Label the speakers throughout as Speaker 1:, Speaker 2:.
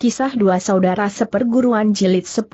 Speaker 1: Kisah Dua Saudara Seperguruan Jilid 10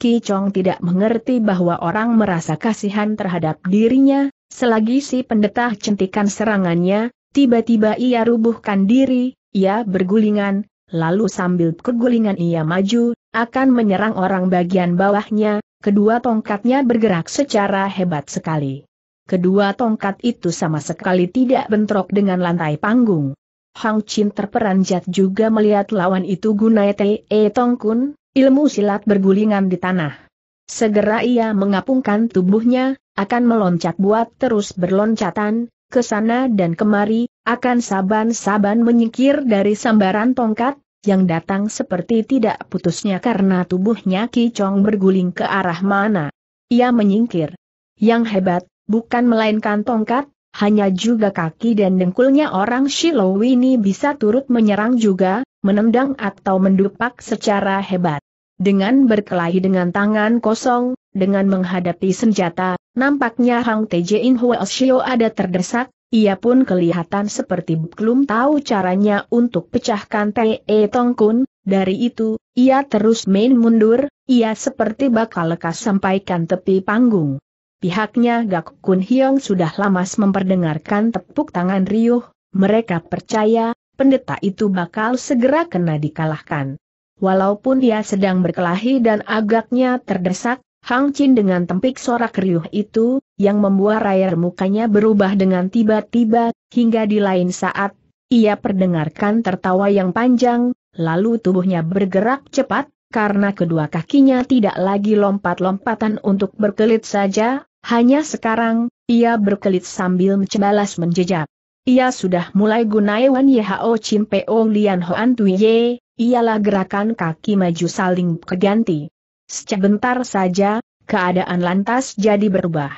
Speaker 1: Ki Chong tidak mengerti bahwa orang merasa kasihan terhadap dirinya, selagi si pendeta centikan serangannya, tiba-tiba ia rubuhkan diri, ia bergulingan, lalu sambil kegulingan ia maju, akan menyerang orang bagian bawahnya, kedua tongkatnya bergerak secara hebat sekali. Kedua tongkat itu sama sekali tidak bentrok dengan lantai panggung. Hang Chin terperanjat juga melihat lawan itu gunai Te e Tong Kun, ilmu silat bergulingan di tanah. Segera ia mengapungkan tubuhnya, akan meloncat buat terus berloncatan, ke sana dan kemari, akan saban-saban menyingkir dari sambaran tongkat, yang datang seperti tidak putusnya karena tubuhnya Kicong berguling ke arah mana. Ia menyingkir. Yang hebat, bukan melainkan tongkat, hanya juga kaki dan dengkulnya orang Shiloh ini bisa turut menyerang juga, menendang atau mendupak secara hebat. Dengan berkelahi dengan tangan kosong, dengan menghadapi senjata, nampaknya Hang Tejin Hua Shio ada terdesak, ia pun kelihatan seperti belum tahu caranya untuk pecahkan Te Tongkun, dari itu, ia terus main mundur, ia seperti bakal lekas sampaikan tepi panggung. Pihaknya Gak Kun Hiong sudah lamas memperdengarkan tepuk tangan riuh, mereka percaya, pendeta itu bakal segera kena dikalahkan. Walaupun dia sedang berkelahi dan agaknya terdesak, Hang Chin dengan tempik sorak riuh itu, yang membuat rayar mukanya berubah dengan tiba-tiba, hingga di lain saat, ia perdengarkan tertawa yang panjang, lalu tubuhnya bergerak cepat, karena kedua kakinya tidak lagi lompat-lompatan untuk berkelit saja, hanya sekarang, ia berkelit sambil mencembalas menjejak. Ia sudah mulai gunai Wan Yehao Chin Peo Lian Hoan Tuye, ialah gerakan kaki maju saling keganti. Sebentar saja, keadaan lantas jadi berubah.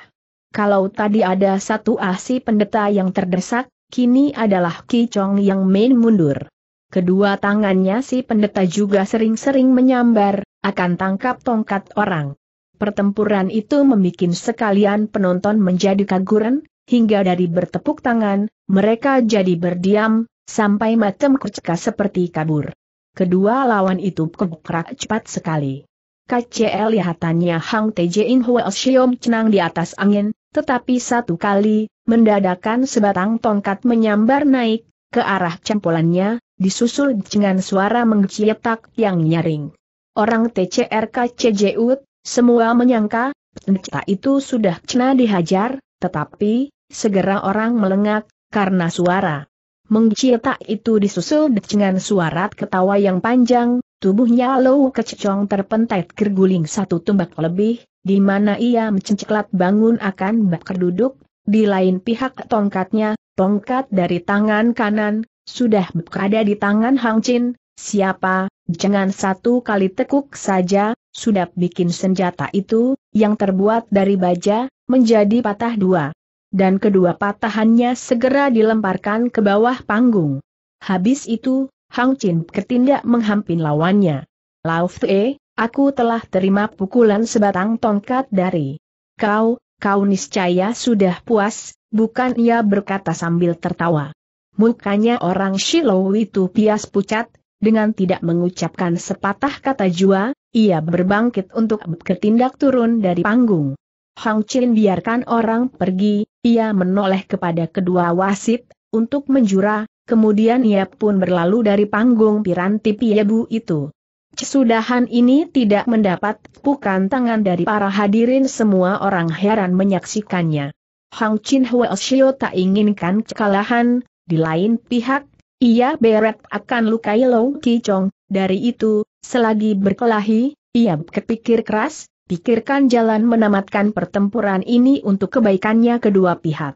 Speaker 1: Kalau tadi ada satu asi pendeta yang terdesak, kini adalah Ki Chong yang main mundur. Kedua tangannya si pendeta juga sering-sering menyambar, akan tangkap tongkat orang. Pertempuran itu membuat sekalian penonton menjadi kaguran, hingga dari bertepuk tangan, mereka jadi berdiam, sampai macam keceka seperti kabur. Kedua lawan itu kebukrak cepat sekali. KCL lihatannya Hang Tejein Hua Siom cenang di atas angin, tetapi satu kali, mendadakan sebatang tongkat menyambar naik, ke arah cempolannya, disusul dengan suara menggecetak yang nyaring. Orang TCRK CJU semua menyangka, Nca itu sudah cena dihajar, tetapi, segera orang melengak, karena suara Menggecetak itu disusul dengan suara ketawa yang panjang, tubuhnya low kececong terpentet gerguling satu tumbak lebih, di mana ia menceklat bangun akan bak duduk, di lain pihak tongkatnya, tongkat dari tangan kanan, sudah berada di tangan Hang Chin, siapa, jangan satu kali tekuk saja, sudah bikin senjata itu, yang terbuat dari baja, menjadi patah dua. Dan kedua patahannya segera dilemparkan ke bawah panggung. Habis itu, Hang Chin ketindak menghampin lawannya. Lau Tue, aku telah terima pukulan sebatang tongkat dari kau, kau niscaya sudah puas, bukan ia berkata sambil tertawa. Mukanya orang Shiloh itu pias pucat, dengan tidak mengucapkan sepatah kata jua, ia berbangkit untuk bertindak turun dari panggung. Hang Chin biarkan orang pergi, ia menoleh kepada kedua wasit, untuk menjura, kemudian ia pun berlalu dari panggung piranti Piebu itu. Kesudahan ini tidak mendapat pukan tangan dari para hadirin semua orang heran menyaksikannya. Hang Chin Hwa Shio tak inginkan kekalahan, di lain pihak, ia beret akan lukai Long Kichong, dari itu, selagi berkelahi, ia berpikir keras, pikirkan jalan menamatkan pertempuran ini untuk kebaikannya kedua pihak.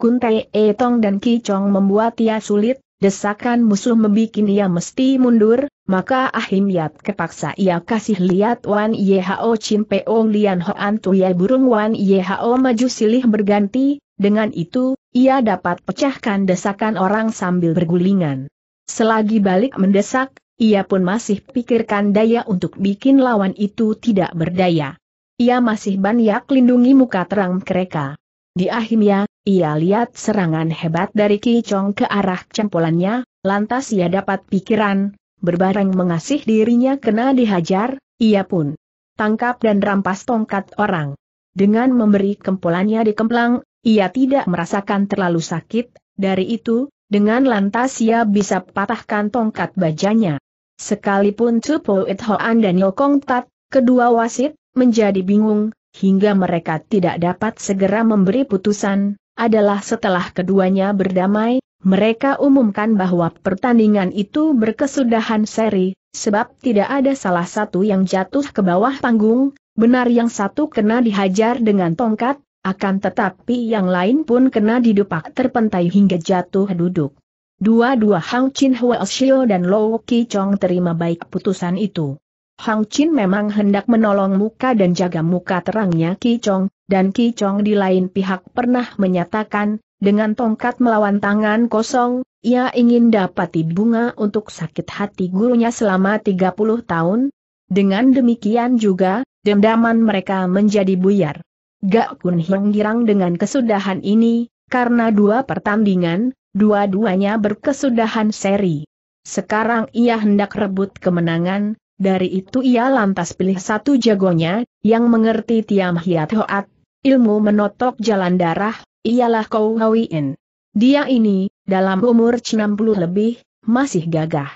Speaker 1: Kuntai Etong dan Kichong membuat ia sulit, desakan musuh membuat ia mesti mundur, maka Ahim Yat kepaksa ia kasih lihat Wan Yehao Chin Peong Lian Hoan Tuye Burung Wan Yehao maju silih berganti, dengan itu, ia dapat pecahkan desakan orang sambil bergulingan. Selagi balik mendesak, ia pun masih pikirkan daya untuk bikin lawan itu tidak berdaya. Ia masih banyak lindungi muka terang mereka. Di akhirnya, ia lihat serangan hebat dari Kicong ke arah cempolannya, lantas ia dapat pikiran, berbareng mengasih dirinya kena dihajar, ia pun tangkap dan rampas tongkat orang. Dengan memberi kempolannya di kemplang, ia tidak merasakan terlalu sakit, dari itu, dengan lantas ia bisa patahkan tongkat bajanya. Sekalipun Tupo It Hoan dan Yokong Tat, kedua wasit, menjadi bingung, hingga mereka tidak dapat segera memberi putusan, adalah setelah keduanya berdamai, mereka umumkan bahwa pertandingan itu berkesudahan seri, sebab tidak ada salah satu yang jatuh ke bawah panggung, benar yang satu kena dihajar dengan tongkat, akan tetapi yang lain pun kena didupak terpentai hingga jatuh duduk. Dua-dua Hang Chin Hua Shio dan Lo Ki Chong terima baik putusan itu. Hang Chin memang hendak menolong muka dan jaga muka terangnya Ki Chong, dan Ki Chong di lain pihak pernah menyatakan, dengan tongkat melawan tangan kosong, ia ingin dapat bunga untuk sakit hati gurunya selama 30 tahun. Dengan demikian juga, dendaman mereka menjadi buyar. Gak Kun Hiong girang dengan kesudahan ini, karena dua pertandingan, dua-duanya berkesudahan seri. Sekarang ia hendak rebut kemenangan, dari itu ia lantas pilih satu jagonya, yang mengerti Tiam Hiat Hoat, ilmu menotok jalan darah, ialah Kou In. Dia ini, dalam umur 60 lebih, masih gagah.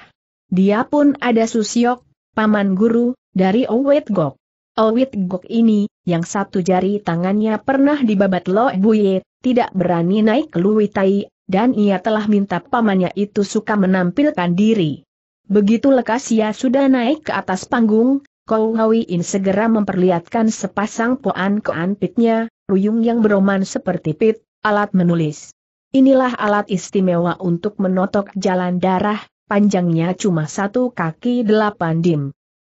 Speaker 1: Dia pun ada susiok, paman guru, dari Owet Gok. Owet Gok ini, yang satu jari tangannya pernah dibabat Lo Buye, tidak berani naik ke luwitai, dan ia telah minta pamannya itu suka menampilkan diri. Begitu lekas ia sudah naik ke atas panggung, Hawi In segera memperlihatkan sepasang poan-koan pitnya, ruyung yang beroman seperti pit, alat menulis. Inilah alat istimewa untuk menotok jalan darah, panjangnya cuma satu kaki delapan dim.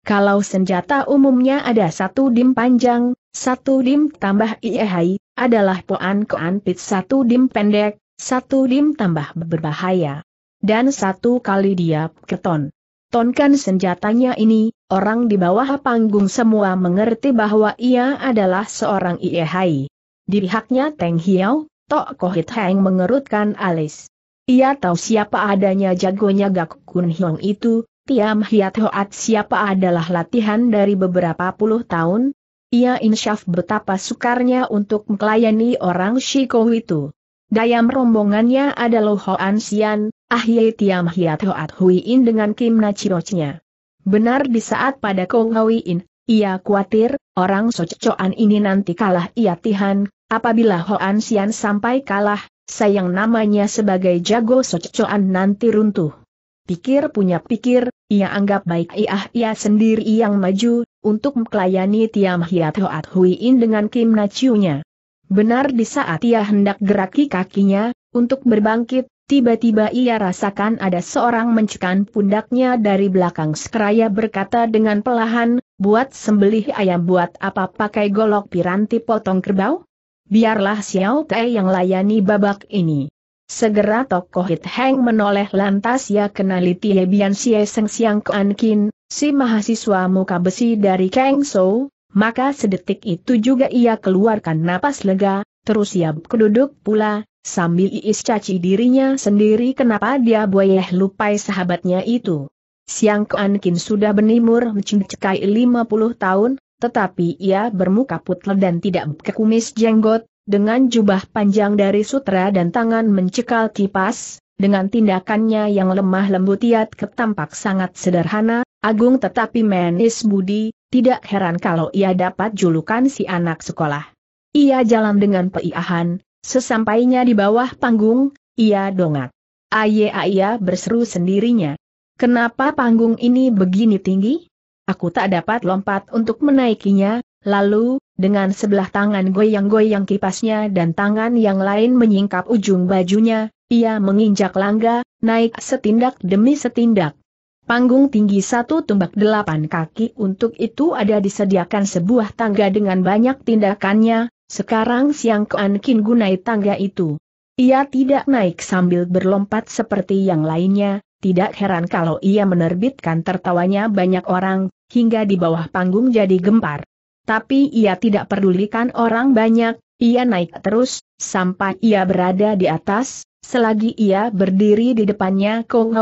Speaker 1: Kalau senjata umumnya ada satu dim panjang, satu dim tambah iehai adalah Poan Koan Pit satu dim pendek, satu dim tambah berbahaya. Dan satu kali dia keton. Tonkan senjatanya ini, orang di bawah panggung semua mengerti bahwa ia adalah seorang iehai. Di pihaknya Teng Hiao, Tok Kohit Heng mengerutkan alis. Ia tahu siapa adanya jagonya Gak Kun Hiong itu, Tiam Hiat Hoat siapa adalah latihan dari beberapa puluh tahun, ia insyaf betapa sukarnya untuk melayani orang Shikou itu. Dayam rombongannya ada Lohoan Sian, ah Ye Tiam Hiat Hoat Huiin dengan Kim Na Chirochnya. Benar di saat pada Kong In, ia khawatir, orang Socoan ini nanti kalah ia tihan, apabila Hoan Sian sampai kalah, sayang namanya sebagai jago Socoan nanti runtuh. Pikir punya pikir, ia anggap baik iah ia sendiri yang maju, untuk melayani Tiam Hiat Hoat Huiin dengan Kim Naciunya. Benar di saat ia hendak geraki kakinya, untuk berbangkit, tiba-tiba ia rasakan ada seorang mencekan pundaknya dari belakang sekeraya berkata dengan pelahan, buat sembelih ayam buat apa pakai golok piranti potong kerbau? Biarlah Xiao Tai yang layani babak ini. Segera tokoh Hit Heng menoleh lantas ya kenali Tie Bian Seng Siang Kuan Kin, si mahasiswa muka besi dari Kang So, maka sedetik itu juga ia keluarkan napas lega, terus ia keduduk pula, sambil iis caci dirinya sendiri kenapa dia boleh lupai sahabatnya itu. Siang Kuan Kin sudah benimur mencintai puluh tahun, tetapi ia bermuka putle dan tidak kekumis jenggot, dengan jubah panjang dari sutra dan tangan mencekal kipas, dengan tindakannya yang lemah lembut ia ketampak sangat sederhana, agung tetapi manis budi, tidak heran kalau ia dapat julukan si anak sekolah. Ia jalan dengan peiahan, sesampainya di bawah panggung, ia dongak. Aye Aya berseru sendirinya. Kenapa panggung ini begini tinggi? Aku tak dapat lompat untuk menaikinya, lalu, dengan sebelah tangan goyang-goyang kipasnya dan tangan yang lain menyingkap ujung bajunya, ia menginjak langga, naik setindak demi setindak. Panggung tinggi satu tumbak delapan kaki untuk itu ada disediakan sebuah tangga dengan banyak tindakannya, sekarang siang kean Kin gunai tangga itu. Ia tidak naik sambil berlompat seperti yang lainnya, tidak heran kalau ia menerbitkan tertawanya banyak orang, hingga di bawah panggung jadi gempar tapi ia tidak pedulikan orang banyak, ia naik terus, sampai ia berada di atas, selagi ia berdiri di depannya Kong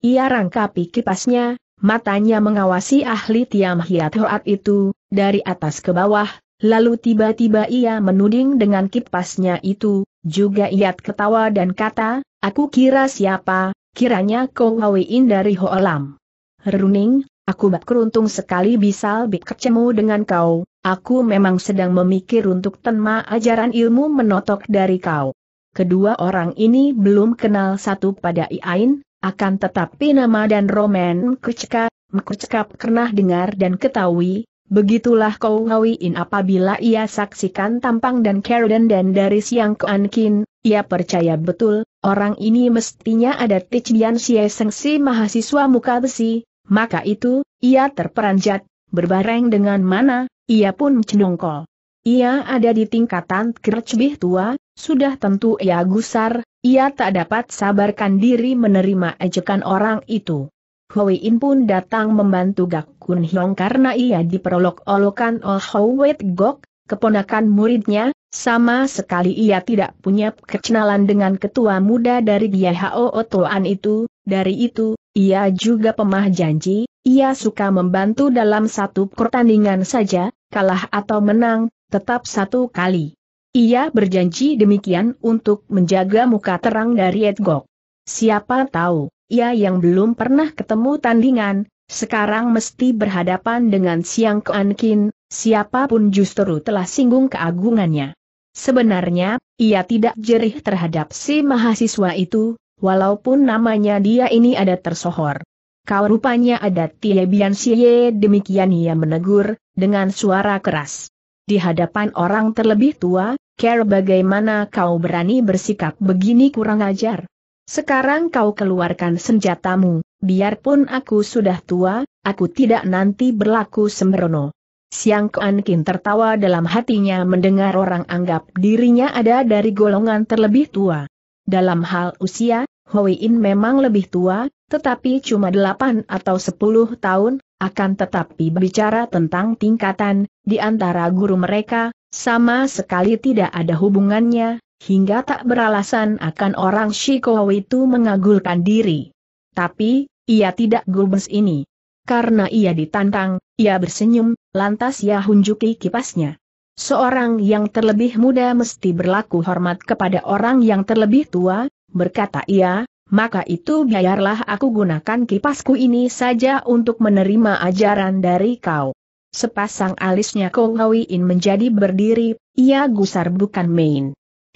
Speaker 1: ia rangkapi kipasnya, matanya mengawasi ahli Tiam Hiat Hoat itu, dari atas ke bawah, lalu tiba-tiba ia menuding dengan kipasnya itu, juga ia ketawa dan kata, aku kira siapa, kiranya Kong dari Hoalam. Runing, Aku bak keruntung sekali bisa lebih kecemu dengan kau, aku memang sedang memikir untuk tenma ajaran ilmu menotok dari kau. Kedua orang ini belum kenal satu pada Iain, akan tetapi nama dan Roman Kucka, Mkuckap pernah dengar dan ketahui, Begitulah kau hawiin apabila ia saksikan tampang dan Carden dan dari siang ke Ankin, ia percaya betul, orang ini mestinya ada Tichian Siesengsi Sengsi mahasiswa muka besi, maka itu, ia terperanjat, berbareng dengan mana, ia pun cendongkol. Ia ada di tingkatan kercebih tua, sudah tentu ia gusar, ia tak dapat sabarkan diri menerima ejekan orang itu. Hui In pun datang membantu Gak Kun Hiong karena ia diperolok-olokan oleh Wet Gok, keponakan muridnya, sama sekali ia tidak punya kekenalan dengan ketua muda dari Giyahao Otoan itu, dari itu, ia juga pemah janji, ia suka membantu dalam satu pertandingan saja, kalah atau menang, tetap satu kali. Ia berjanji demikian untuk menjaga muka terang dari Edgok. Siapa tahu, ia yang belum pernah ketemu tandingan, sekarang mesti berhadapan dengan Siang Keankin, siapapun justru telah singgung keagungannya. Sebenarnya, ia tidak jerih terhadap si mahasiswa itu, walaupun namanya dia ini ada tersohor. Kau rupanya ada Tiebian Siye demikian ia menegur, dengan suara keras. Di hadapan orang terlebih tua, Care bagaimana kau berani bersikap begini kurang ajar. Sekarang kau keluarkan senjatamu, biarpun aku sudah tua, aku tidak nanti berlaku sembrono. Siang Kuan Kin tertawa dalam hatinya mendengar orang anggap dirinya ada dari golongan terlebih tua. Dalam hal usia, Hoi In memang lebih tua, tetapi cuma 8 atau 10 tahun, akan tetapi berbicara tentang tingkatan, di antara guru mereka, sama sekali tidak ada hubungannya, hingga tak beralasan akan orang Shikoh itu mengagulkan diri. Tapi, ia tidak gulbes ini. Karena ia ditantang, ia bersenyum, Lantas ia hunjuki kipasnya. Seorang yang terlebih muda mesti berlaku hormat kepada orang yang terlebih tua, berkata ia, maka itu biarlah aku gunakan kipasku ini saja untuk menerima ajaran dari kau. Sepasang alisnya Kouhawiin menjadi berdiri, ia gusar bukan main.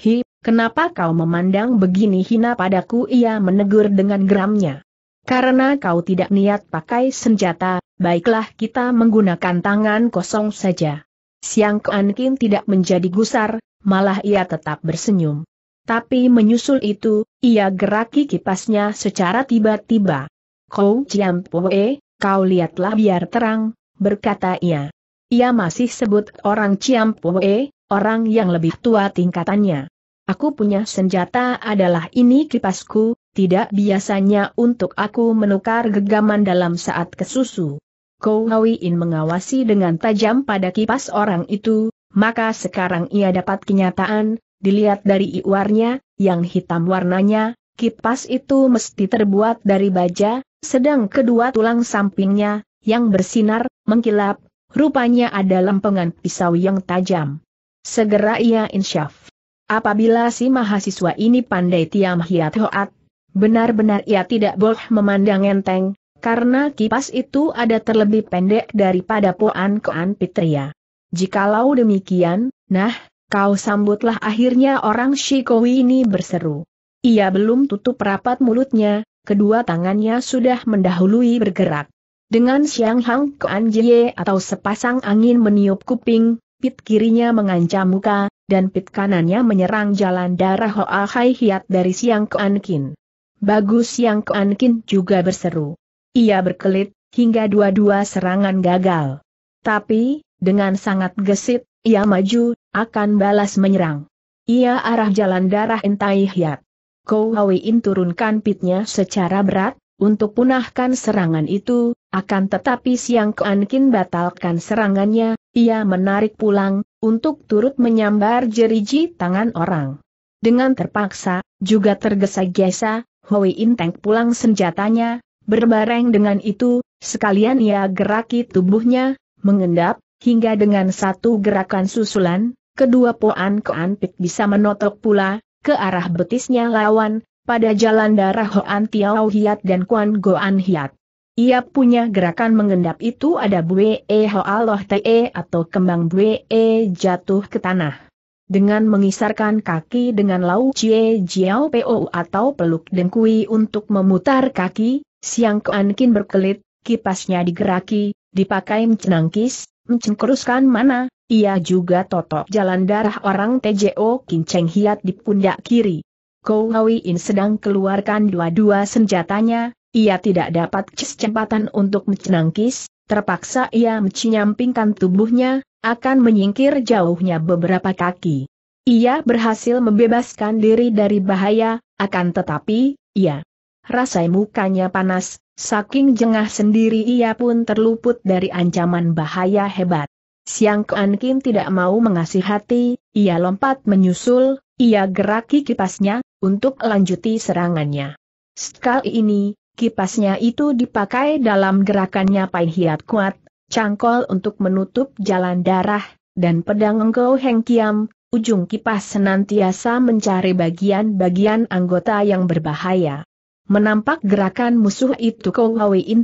Speaker 1: Hi, kenapa kau memandang begini hina padaku ia menegur dengan geramnya. Karena kau tidak niat pakai senjata, Baiklah kita menggunakan tangan kosong saja. Siang Kuan tidak menjadi gusar, malah ia tetap bersenyum. Tapi menyusul itu, ia geraki kipasnya secara tiba-tiba. Kau Chiam Poe, kau lihatlah biar terang, berkata ia. Ia masih sebut orang Chiam Poe, orang yang lebih tua tingkatannya. Aku punya senjata adalah ini kipasku, tidak biasanya untuk aku menukar gegaman dalam saat kesusu. Kou In mengawasi dengan tajam pada kipas orang itu, maka sekarang ia dapat kenyataan, dilihat dari iwarnya, yang hitam warnanya, kipas itu mesti terbuat dari baja, sedang kedua tulang sampingnya, yang bersinar, mengkilap, rupanya ada lempengan pisau yang tajam. Segera ia insyaf. Apabila si mahasiswa ini pandai tiam hiat hoat, benar-benar ia tidak boleh memandang enteng, karena kipas itu ada terlebih pendek daripada Poan Koan Pitria. Jikalau demikian, nah, kau sambutlah akhirnya orang Shikowi ini berseru. Ia belum tutup rapat mulutnya, kedua tangannya sudah mendahului bergerak. Dengan siang hang koan jie atau sepasang angin meniup kuping, pit kirinya mengancam muka, dan pit kanannya menyerang jalan darah Hoa Hai Hiat dari siang koan kin. Bagus siang koan kin juga berseru. Ia berkelit, hingga dua-dua serangan gagal. Tapi, dengan sangat gesit, ia maju, akan balas menyerang. Ia arah jalan darah entai hiat. Kou turunkan pitnya secara berat, untuk punahkan serangan itu, akan tetapi Siang Keankin batalkan serangannya, ia menarik pulang, untuk turut menyambar jeriji tangan orang. Dengan terpaksa, juga tergesa-gesa, Hoi tank pulang senjatanya, Berbareng dengan itu, sekalian ia geraki tubuhnya, mengendap, hingga dengan satu gerakan susulan, kedua poan keanpik bisa menotok pula, ke arah betisnya lawan, pada jalan darah Hoan tiau Hiat dan Kuan Goan Hiat. Ia punya gerakan mengendap itu ada Bue e ho aloh Te e atau kembang Bue e jatuh ke tanah. Dengan mengisarkan kaki dengan Lau cie Jiao Po atau peluk dengkui untuk memutar kaki, Siang Keankin berkelit, kipasnya digeraki, dipakai mencenangkis, mencengkeruskan mana, ia juga totok jalan darah orang TJO Kinceng Hiat di pundak kiri. Kou In sedang keluarkan dua-dua senjatanya, ia tidak dapat kesempatan untuk mencenangkis, terpaksa ia mencinyampingkan tubuhnya, akan menyingkir jauhnya beberapa kaki. Ia berhasil membebaskan diri dari bahaya, akan tetapi, ia Rasai mukanya panas, saking jengah sendiri ia pun terluput dari ancaman bahaya hebat. Siang Kuan Kim tidak mau mengasih hati, ia lompat menyusul, ia geraki kipasnya, untuk lanjuti serangannya. Sekali ini, kipasnya itu dipakai dalam gerakannya Pai Hiat Kuat, cangkol untuk menutup jalan darah, dan pedang Engkau Heng Kiam, ujung kipas senantiasa mencari bagian-bagian anggota yang berbahaya. Menampak gerakan musuh itu Kou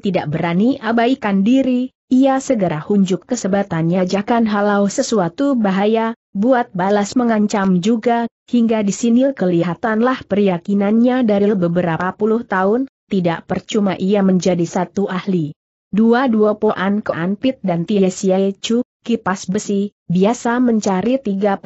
Speaker 1: tidak berani abaikan diri, ia segera hunjuk kesebatannya Jakan halau sesuatu bahaya, buat balas mengancam juga, hingga di sini kelihatanlah peryakinannya dari beberapa puluh tahun, tidak percuma ia menjadi satu ahli. Dua-dua Poan keanpit anpit dan Tie Chu, kipas besi, biasa mencari 36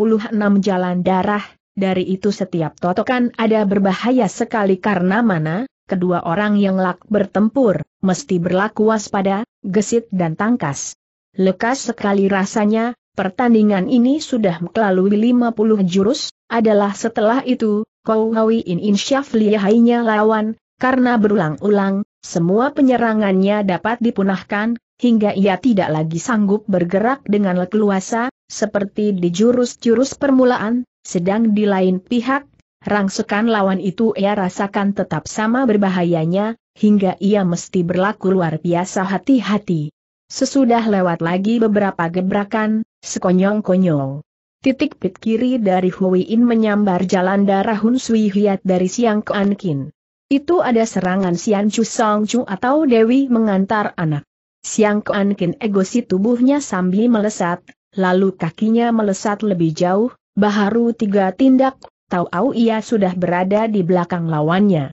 Speaker 1: jalan darah, dari itu setiap totokan ada berbahaya sekali karena mana, kedua orang yang lak bertempur, mesti berlaku waspada, gesit dan tangkas. Lekas sekali rasanya, pertandingan ini sudah melalui 50 jurus, adalah setelah itu, Kau Hawiin insyaf lihainya lawan, karena berulang-ulang, semua penyerangannya dapat dipunahkan, hingga ia tidak lagi sanggup bergerak dengan leluasa, seperti di jurus-jurus permulaan, sedang di lain pihak, rangsekan lawan itu ia rasakan tetap sama berbahayanya, hingga ia mesti berlaku luar biasa hati-hati. Sesudah lewat lagi beberapa gebrakan, sekonyong-konyong. Titik pit kiri dari Huiin menyambar jalan darah Hun Sui Hiat dari Siang ke Ankin. Itu ada serangan Sian Chu Song Chu atau Dewi mengantar anak. Siang ke Ankin egosi tubuhnya sambil melesat, lalu kakinya melesat lebih jauh, Baharu tiga tindak, tahu tahu ia sudah berada di belakang lawannya.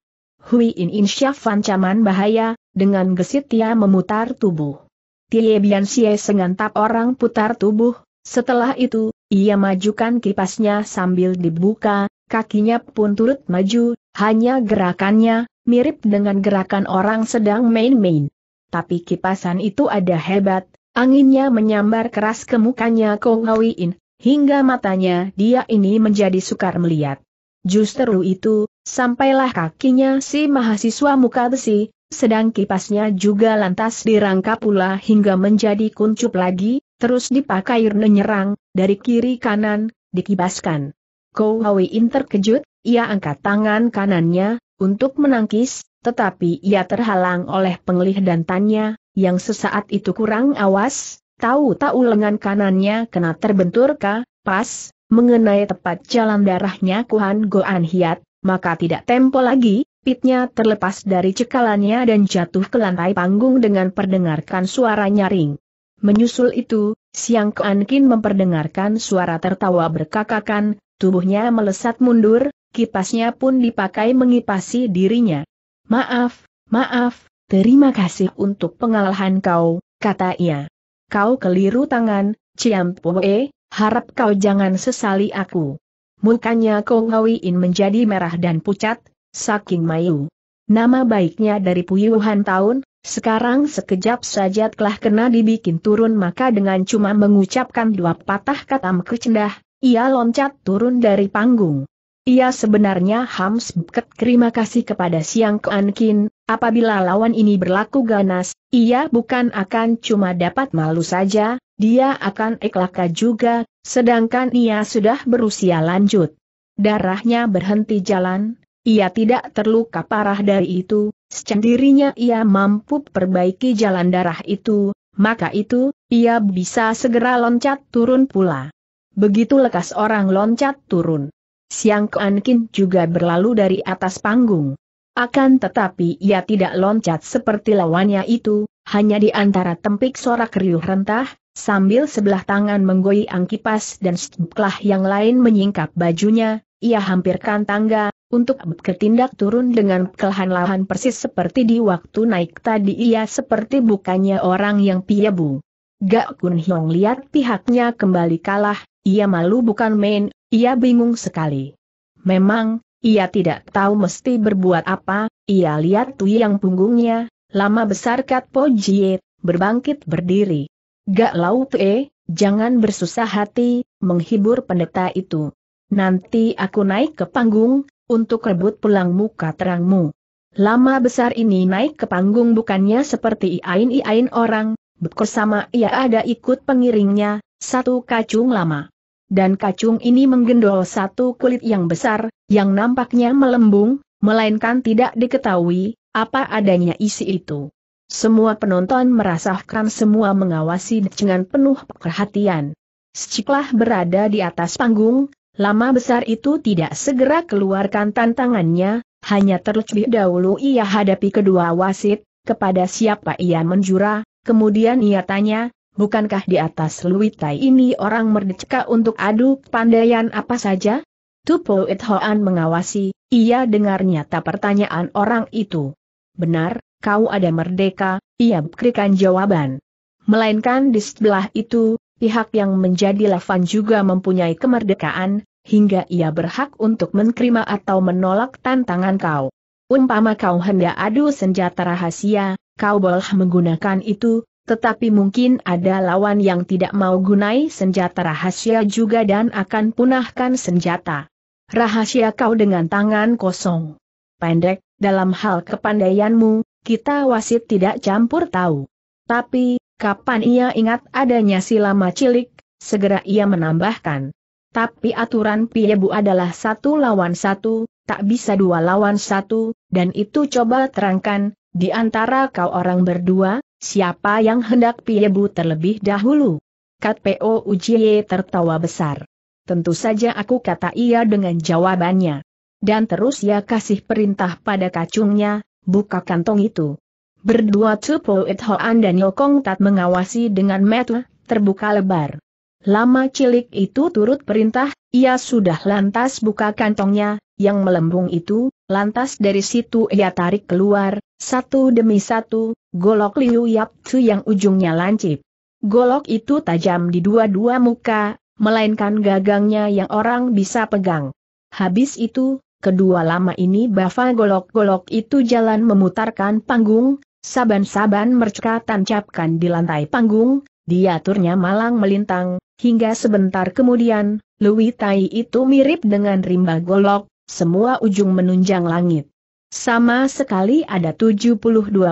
Speaker 1: Hui In In Syaf ancaman bahaya, dengan gesit ia memutar tubuh. Tie Bian Xie sengantap orang putar tubuh, setelah itu, ia majukan kipasnya sambil dibuka, kakinya pun turut maju, hanya gerakannya, mirip dengan gerakan orang sedang main-main. Tapi kipasan itu ada hebat, anginnya menyambar keras ke mukanya Kong In hingga matanya dia ini menjadi sukar melihat. Justru itu, sampailah kakinya si mahasiswa muka besi, sedang kipasnya juga lantas dirangkap pula hingga menjadi kuncup lagi, terus dipakai menyerang, dari kiri kanan, dikibaskan. Kou Hawaiin terkejut, ia angkat tangan kanannya, untuk menangkis, tetapi ia terhalang oleh penglih tanya, yang sesaat itu kurang awas, Tahu-tahu lengan kanannya kena terbentur ka, pas, mengenai tepat jalan darahnya Kuhan Goan Hiat, maka tidak tempo lagi, pitnya terlepas dari cekalannya dan jatuh ke lantai panggung dengan perdengarkan suara nyaring. Menyusul itu, Siang kin memperdengarkan suara tertawa berkakakan, tubuhnya melesat mundur, kipasnya pun dipakai mengipasi dirinya. Maaf, maaf, terima kasih untuk pengalahan kau, kata ia kau keliru tangan, Ciam Poe, harap kau jangan sesali aku. Mukanya Kong In menjadi merah dan pucat, saking mayu. Nama baiknya dari puyuhan tahun, sekarang sekejap saja telah kena dibikin turun maka dengan cuma mengucapkan dua patah kata mkecendah, ia loncat turun dari panggung. Ia sebenarnya Hams Buket terima kasih kepada Siang Keankin, Apabila lawan ini berlaku ganas, ia bukan akan cuma dapat malu saja, dia akan eklaka juga, sedangkan ia sudah berusia lanjut. Darahnya berhenti jalan, ia tidak terluka parah dari itu, secendirinya ia mampu perbaiki jalan darah itu, maka itu, ia bisa segera loncat turun pula. Begitu lekas orang loncat turun. Siang Keankin juga berlalu dari atas panggung. Akan tetapi ia tidak loncat seperti lawannya itu, hanya di antara tempik sorak riuh rentah, sambil sebelah tangan menggoyang kipas dan sebelah yang lain menyingkap bajunya, ia hampirkan tangga, untuk bertindak turun dengan kelahan lahan persis seperti di waktu naik tadi ia seperti bukannya orang yang piyebu. Gak Kun Hiong lihat pihaknya kembali kalah, ia malu bukan main, ia bingung sekali. Memang, ia tidak tahu mesti berbuat apa, ia lihat Tui yang punggungnya, lama besar Kat Po Jie, berbangkit berdiri. Gak lau Tui, jangan bersusah hati, menghibur pendeta itu. Nanti aku naik ke panggung, untuk rebut pulang muka terangmu. Lama besar ini naik ke panggung bukannya seperti iain-iain orang, sama ia ada ikut pengiringnya, satu kacung lama dan kacung ini menggendol satu kulit yang besar, yang nampaknya melembung, melainkan tidak diketahui, apa adanya isi itu. Semua penonton merasa merasakan semua mengawasi dengan penuh perhatian. Seciklah berada di atas panggung, lama besar itu tidak segera keluarkan tantangannya, hanya terlebih dahulu ia hadapi kedua wasit, kepada siapa ia menjura, kemudian ia tanya, bukankah di atas Luitai ini orang merdeka untuk adu pandaian apa saja? Tupo It Hoan mengawasi, ia dengar nyata pertanyaan orang itu. Benar, kau ada merdeka, ia berikan jawaban. Melainkan di sebelah itu, pihak yang menjadi lawan juga mempunyai kemerdekaan, hingga ia berhak untuk menerima atau menolak tantangan kau. Umpama kau hendak adu senjata rahasia, kau boleh menggunakan itu, tetapi mungkin ada lawan yang tidak mau gunai senjata rahasia juga dan akan punahkan senjata rahasia kau dengan tangan kosong. Pendek, dalam hal kepandaianmu, kita wasit tidak campur tahu. Tapi, kapan ia ingat adanya si lama cilik, segera ia menambahkan. Tapi aturan Piebu adalah satu lawan satu, tak bisa dua lawan satu, dan itu coba terangkan, di antara kau orang berdua, Siapa yang hendak Piebu terlebih dahulu? Kat Po Ujiye tertawa besar. Tentu saja aku kata ia dengan jawabannya. Dan terus ia kasih perintah pada kacungnya, buka kantong itu. Berdua Tupo It dan Yokong Tat mengawasi dengan metu, terbuka lebar. Lama cilik itu turut perintah, ia sudah lantas buka kantongnya, yang melembung itu, lantas dari situ ia tarik keluar, satu demi satu, golok Liu Yap Tzu yang ujungnya lancip. Golok itu tajam di dua-dua muka, melainkan gagangnya yang orang bisa pegang. Habis itu, kedua lama ini bafa golok-golok itu jalan memutarkan panggung, saban-saban mercka tancapkan di lantai panggung, diaturnya malang melintang, hingga sebentar kemudian, Lui Tai itu mirip dengan rimba golok, semua ujung menunjang langit. Sama sekali ada 72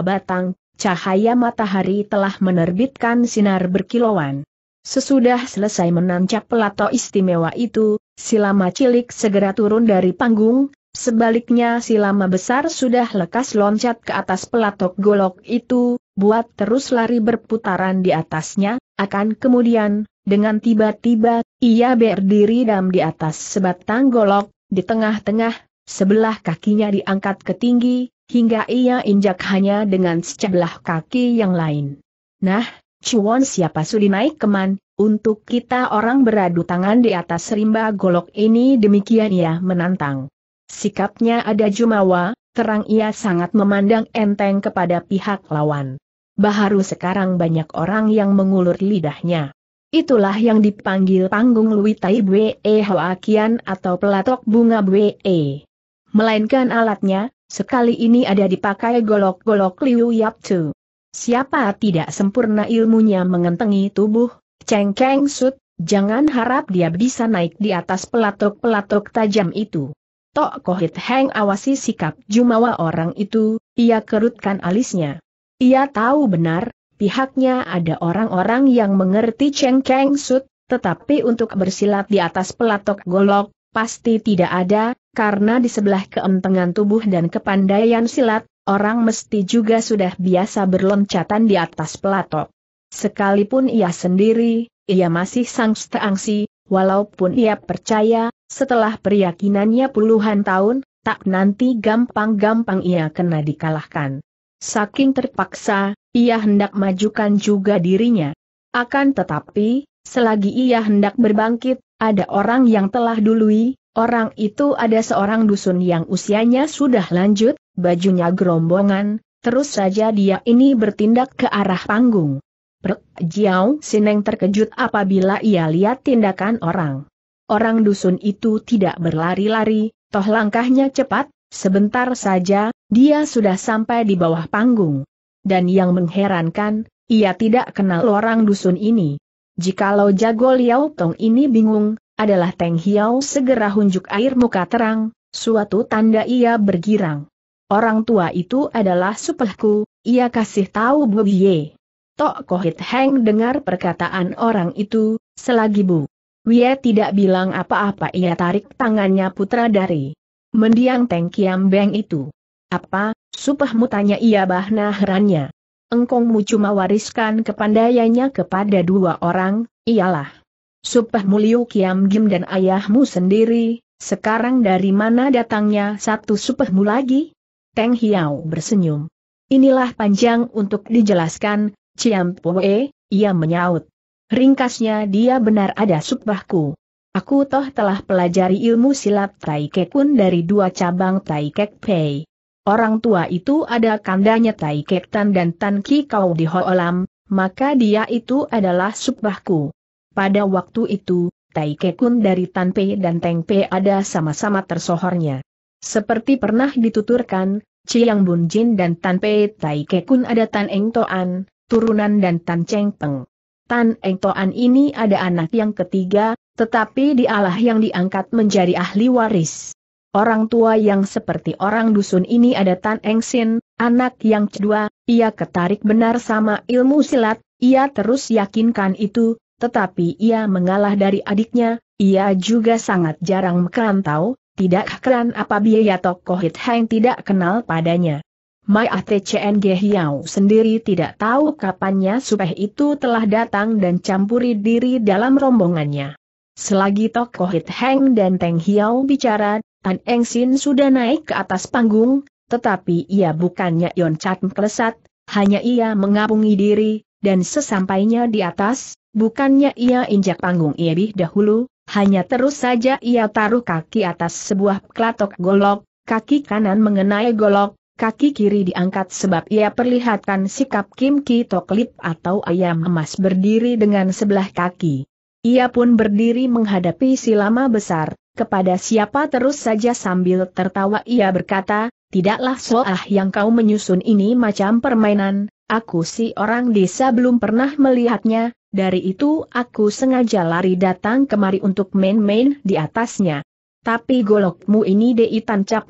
Speaker 1: batang cahaya matahari telah menerbitkan sinar berkilauan. Sesudah selesai menancap pelato istimewa itu, silama cilik segera turun dari panggung, sebaliknya silama besar sudah lekas loncat ke atas pelatok golok itu, buat terus lari berputaran di atasnya, akan kemudian, dengan tiba-tiba, ia berdiri dam di atas sebatang golok, di tengah-tengah, sebelah kakinya diangkat ke tinggi, hingga ia injak hanya dengan sebelah kaki yang lain. Nah, Cuan siapa sudi naik keman, untuk kita orang beradu tangan di atas rimba golok ini demikian ia menantang. Sikapnya ada jumawa, terang ia sangat memandang enteng kepada pihak lawan. Baharu sekarang banyak orang yang mengulur lidahnya. Itulah yang dipanggil panggung luitai bwe hoakian atau pelatok bunga bwe. Melainkan alatnya, Sekali ini ada dipakai golok-golok Liu Yap Chu. Siapa tidak sempurna ilmunya mengentengi tubuh, Cheng Keng Sut, jangan harap dia bisa naik di atas pelatok-pelatok tajam itu. Tok Kohit Heng awasi sikap Jumawa orang itu, ia kerutkan alisnya. Ia tahu benar, pihaknya ada orang-orang yang mengerti Cheng Keng Sut, tetapi untuk bersilat di atas pelatok golok, pasti tidak ada, karena di sebelah keempengan tubuh dan kepandaian silat, orang mesti juga sudah biasa berloncatan di atas pelatok. Sekalipun ia sendiri, ia masih sang sangstangsi, walaupun ia percaya, setelah peryakinannya puluhan tahun, tak nanti gampang-gampang ia kena dikalahkan. Saking terpaksa, ia hendak majukan juga dirinya. Akan tetapi, selagi ia hendak berbangkit, ada orang yang telah dului, orang itu ada seorang dusun yang usianya sudah lanjut, bajunya gerombongan, terus saja dia ini bertindak ke arah panggung. Prek, Jiao Sineng terkejut apabila ia lihat tindakan orang. Orang dusun itu tidak berlari-lari, toh langkahnya cepat, sebentar saja, dia sudah sampai di bawah panggung. Dan yang mengherankan, ia tidak kenal orang dusun ini. Jikalau jago Liao Tong ini bingung, adalah Teng Hiao segera hunjuk air muka terang, suatu tanda ia bergirang. Orang tua itu adalah supelku, ia kasih tahu Bu Ye. Tok Kohit Heng dengar perkataan orang itu, selagi Bu Wie tidak bilang apa-apa ia tarik tangannya putra dari mendiang Teng Kiam Beng itu. Apa, supahmu tanya ia bahna herannya engkongmu cuma wariskan kepandaiannya kepada dua orang, ialah Supah Mulyo Kiam Gim dan ayahmu sendiri, sekarang dari mana datangnya satu Supahmu lagi? Teng Hiau bersenyum. Inilah panjang untuk dijelaskan, Ciam Poe, ia menyaut. Ringkasnya dia benar ada Supahku. Aku toh telah pelajari ilmu silat Tai Kekun dari dua cabang Tai Kek Pei. Orang tua itu ada kandanya Tai Tan dan Tan Ki Kau di Hoolam, maka dia itu adalah subahku. Pada waktu itu, Tai Kekun dari Tan Pei dan Teng Pei ada sama-sama tersohornya. Seperti pernah dituturkan, Chiang Bun Jin dan Tan Pei Tai Kekun ada Tan Eng Toan, turunan dan Tan Cheng Peng. Tan Eng Toan ini ada anak yang ketiga, tetapi dialah yang diangkat menjadi ahli waris. Orang tua yang seperti orang dusun ini ada Tan Eng Sin, anak yang kedua, ia ketarik benar sama ilmu silat, ia terus yakinkan itu, tetapi ia mengalah dari adiknya, ia juga sangat jarang merantau, tidak keren apabila tokoh Hit Hang tidak kenal padanya. Mai ATCNG Hiau sendiri tidak tahu kapannya supaya itu telah datang dan campuri diri dalam rombongannya. Selagi tokoh Hit Heng dan Teng Hiau bicara, Tan Eng Sin sudah naik ke atas panggung, tetapi ia bukannya yoncat melesat, hanya ia mengapungi diri, dan sesampainya di atas, bukannya ia injak panggung lebih dahulu, hanya terus saja ia taruh kaki atas sebuah klatok golok, kaki kanan mengenai golok, kaki kiri diangkat sebab ia perlihatkan sikap Kim Ki Toklip atau ayam emas berdiri dengan sebelah kaki. Ia pun berdiri menghadapi si lama besar, kepada siapa terus saja sambil tertawa ia berkata, tidaklah soah yang kau menyusun ini macam permainan, aku si orang desa belum pernah melihatnya, dari itu aku sengaja lari datang kemari untuk main-main di atasnya. Tapi golokmu ini dei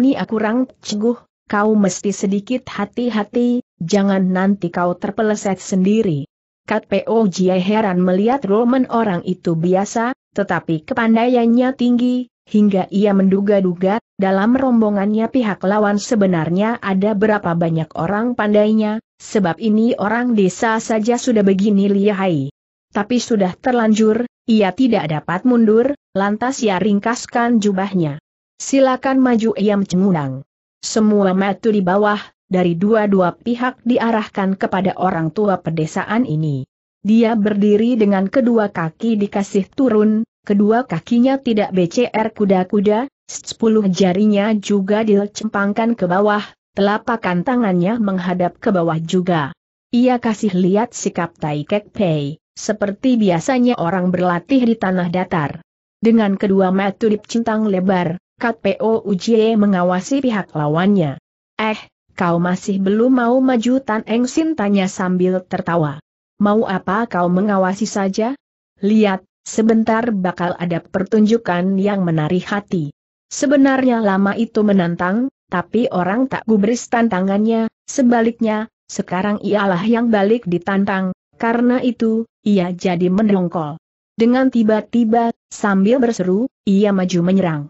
Speaker 1: ni aku rang ceguh, kau mesti sedikit hati-hati, jangan nanti kau terpeleset sendiri. Kat P.O. heran melihat Roman orang itu biasa, tetapi kepandaiannya tinggi, hingga ia menduga-duga, dalam rombongannya pihak lawan sebenarnya ada berapa banyak orang pandainya, sebab ini orang desa saja sudah begini lihai. Tapi sudah terlanjur, ia tidak dapat mundur, lantas ia ringkaskan jubahnya. Silakan maju ia mencengunang. Semua matu di bawah, dari dua-dua pihak diarahkan kepada orang tua pedesaan ini. Dia berdiri dengan kedua kaki dikasih turun, kedua kakinya tidak BCR kuda-kuda, sepuluh jarinya juga dilcempangkan ke bawah, telapakan tangannya menghadap ke bawah juga. Ia kasih lihat sikap Tai Kek Pei, seperti biasanya orang berlatih di tanah datar. Dengan kedua mata dipcintang lebar, Kat Po Ujie mengawasi pihak lawannya. Eh, kau masih belum mau maju Tan Eng Sin tanya sambil tertawa. Mau apa kau mengawasi saja? Lihat, Sebentar bakal ada pertunjukan yang menarik hati. Sebenarnya lama itu menantang, tapi orang tak gubris tantangannya, sebaliknya, sekarang ialah yang balik ditantang, karena itu, ia jadi mendongkol. Dengan tiba-tiba, sambil berseru, ia maju menyerang.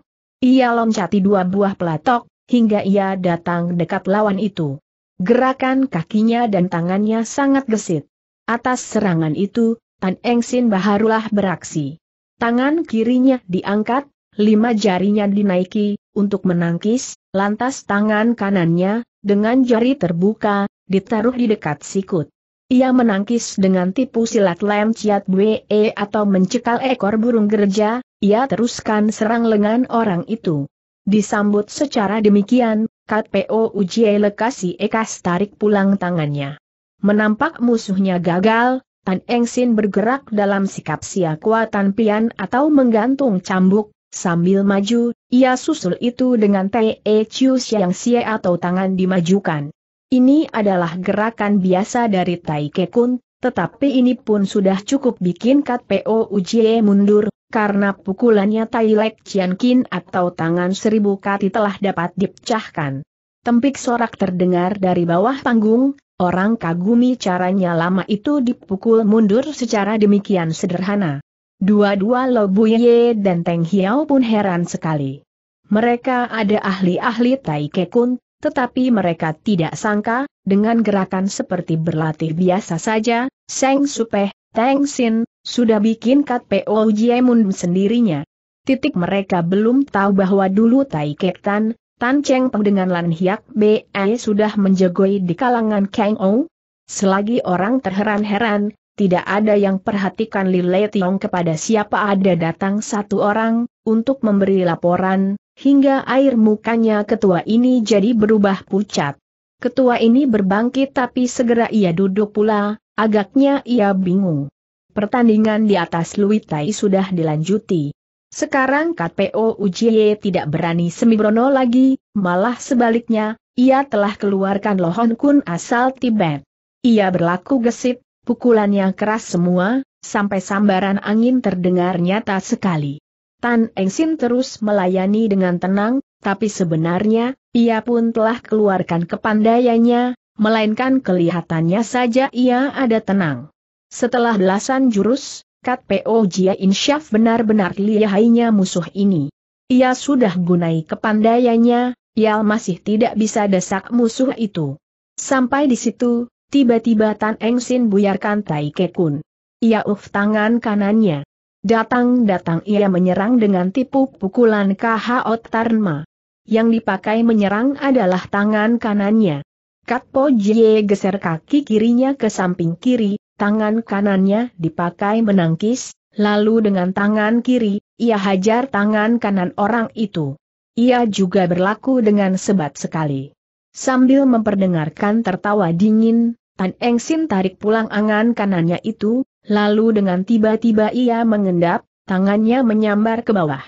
Speaker 1: Ia loncati dua buah pelatok, hingga ia datang dekat lawan itu. Gerakan kakinya dan tangannya sangat gesit. Atas serangan itu, Tan Eng Sin baharulah beraksi. Tangan kirinya diangkat, lima jarinya dinaiki, untuk menangkis, lantas tangan kanannya, dengan jari terbuka, ditaruh di dekat sikut. Ia menangkis dengan tipu silat lem ciat bue atau mencekal ekor burung gereja, ia teruskan serang lengan orang itu. Disambut secara demikian, kat KPO Ujie Lekasi Ekas tarik pulang tangannya. Menampak musuhnya gagal, Eng Sin bergerak dalam sikap sia Tan pian atau menggantung cambuk, sambil maju, ia susul itu dengan Te e Chiu Siang Sia atau tangan dimajukan. Ini adalah gerakan biasa dari Tai Kekun, tetapi ini pun sudah cukup bikin Kat Po Ujie mundur, karena pukulannya Tai Lek Chian Kin atau tangan seribu kati telah dapat dipecahkan. Tempik sorak terdengar dari bawah panggung, Orang kagumi caranya lama itu dipukul mundur secara demikian sederhana. Dua-dua Lo Buye dan Teng Hiao pun heran sekali. Mereka ada ahli-ahli Tai Kekun, tetapi mereka tidak sangka, dengan gerakan seperti berlatih biasa saja, Seng Supeh, Teng Sin, sudah bikin Kat P.O. Jiemun sendirinya. Titik mereka belum tahu bahwa dulu Tai Kek Tan Tan Cheng Peng dengan Lan Hiak B.E sudah menjegoi di kalangan Kang O. Selagi orang terheran-heran, tidak ada yang perhatikan Li Lei Tiong kepada siapa ada datang satu orang, untuk memberi laporan, hingga air mukanya ketua ini jadi berubah pucat. Ketua ini berbangkit tapi segera ia duduk pula, agaknya ia bingung. Pertandingan di atas Lui Tai sudah dilanjuti. Sekarang KPO Ujie tidak berani Semibrono lagi, malah sebaliknya, ia telah keluarkan Lohon Kun asal Tibet. Ia berlaku gesit, pukulan yang keras semua, sampai sambaran angin terdengar nyata sekali. Tan Engsin terus melayani dengan tenang, tapi sebenarnya, ia pun telah keluarkan kepandaiannya, melainkan kelihatannya saja ia ada tenang. Setelah belasan jurus, tekad PO Jia Insyaf benar-benar lihainya musuh ini. Ia sudah gunai kepandaiannya, ia masih tidak bisa desak musuh itu. Sampai di situ, tiba-tiba Tan Engsin buyarkan Tai Kun. Ia uf tangan kanannya. Datang-datang ia menyerang dengan tipu pukulan KHO Tarnma. Yang dipakai menyerang adalah tangan kanannya. Katpo Jie geser kaki kirinya ke samping kiri, tangan kanannya dipakai menangkis, lalu dengan tangan kiri, ia hajar tangan kanan orang itu. Ia juga berlaku dengan sebat sekali. Sambil memperdengarkan tertawa dingin, Tan Eng Sin tarik pulang angan kanannya itu, lalu dengan tiba-tiba ia mengendap, tangannya menyambar ke bawah.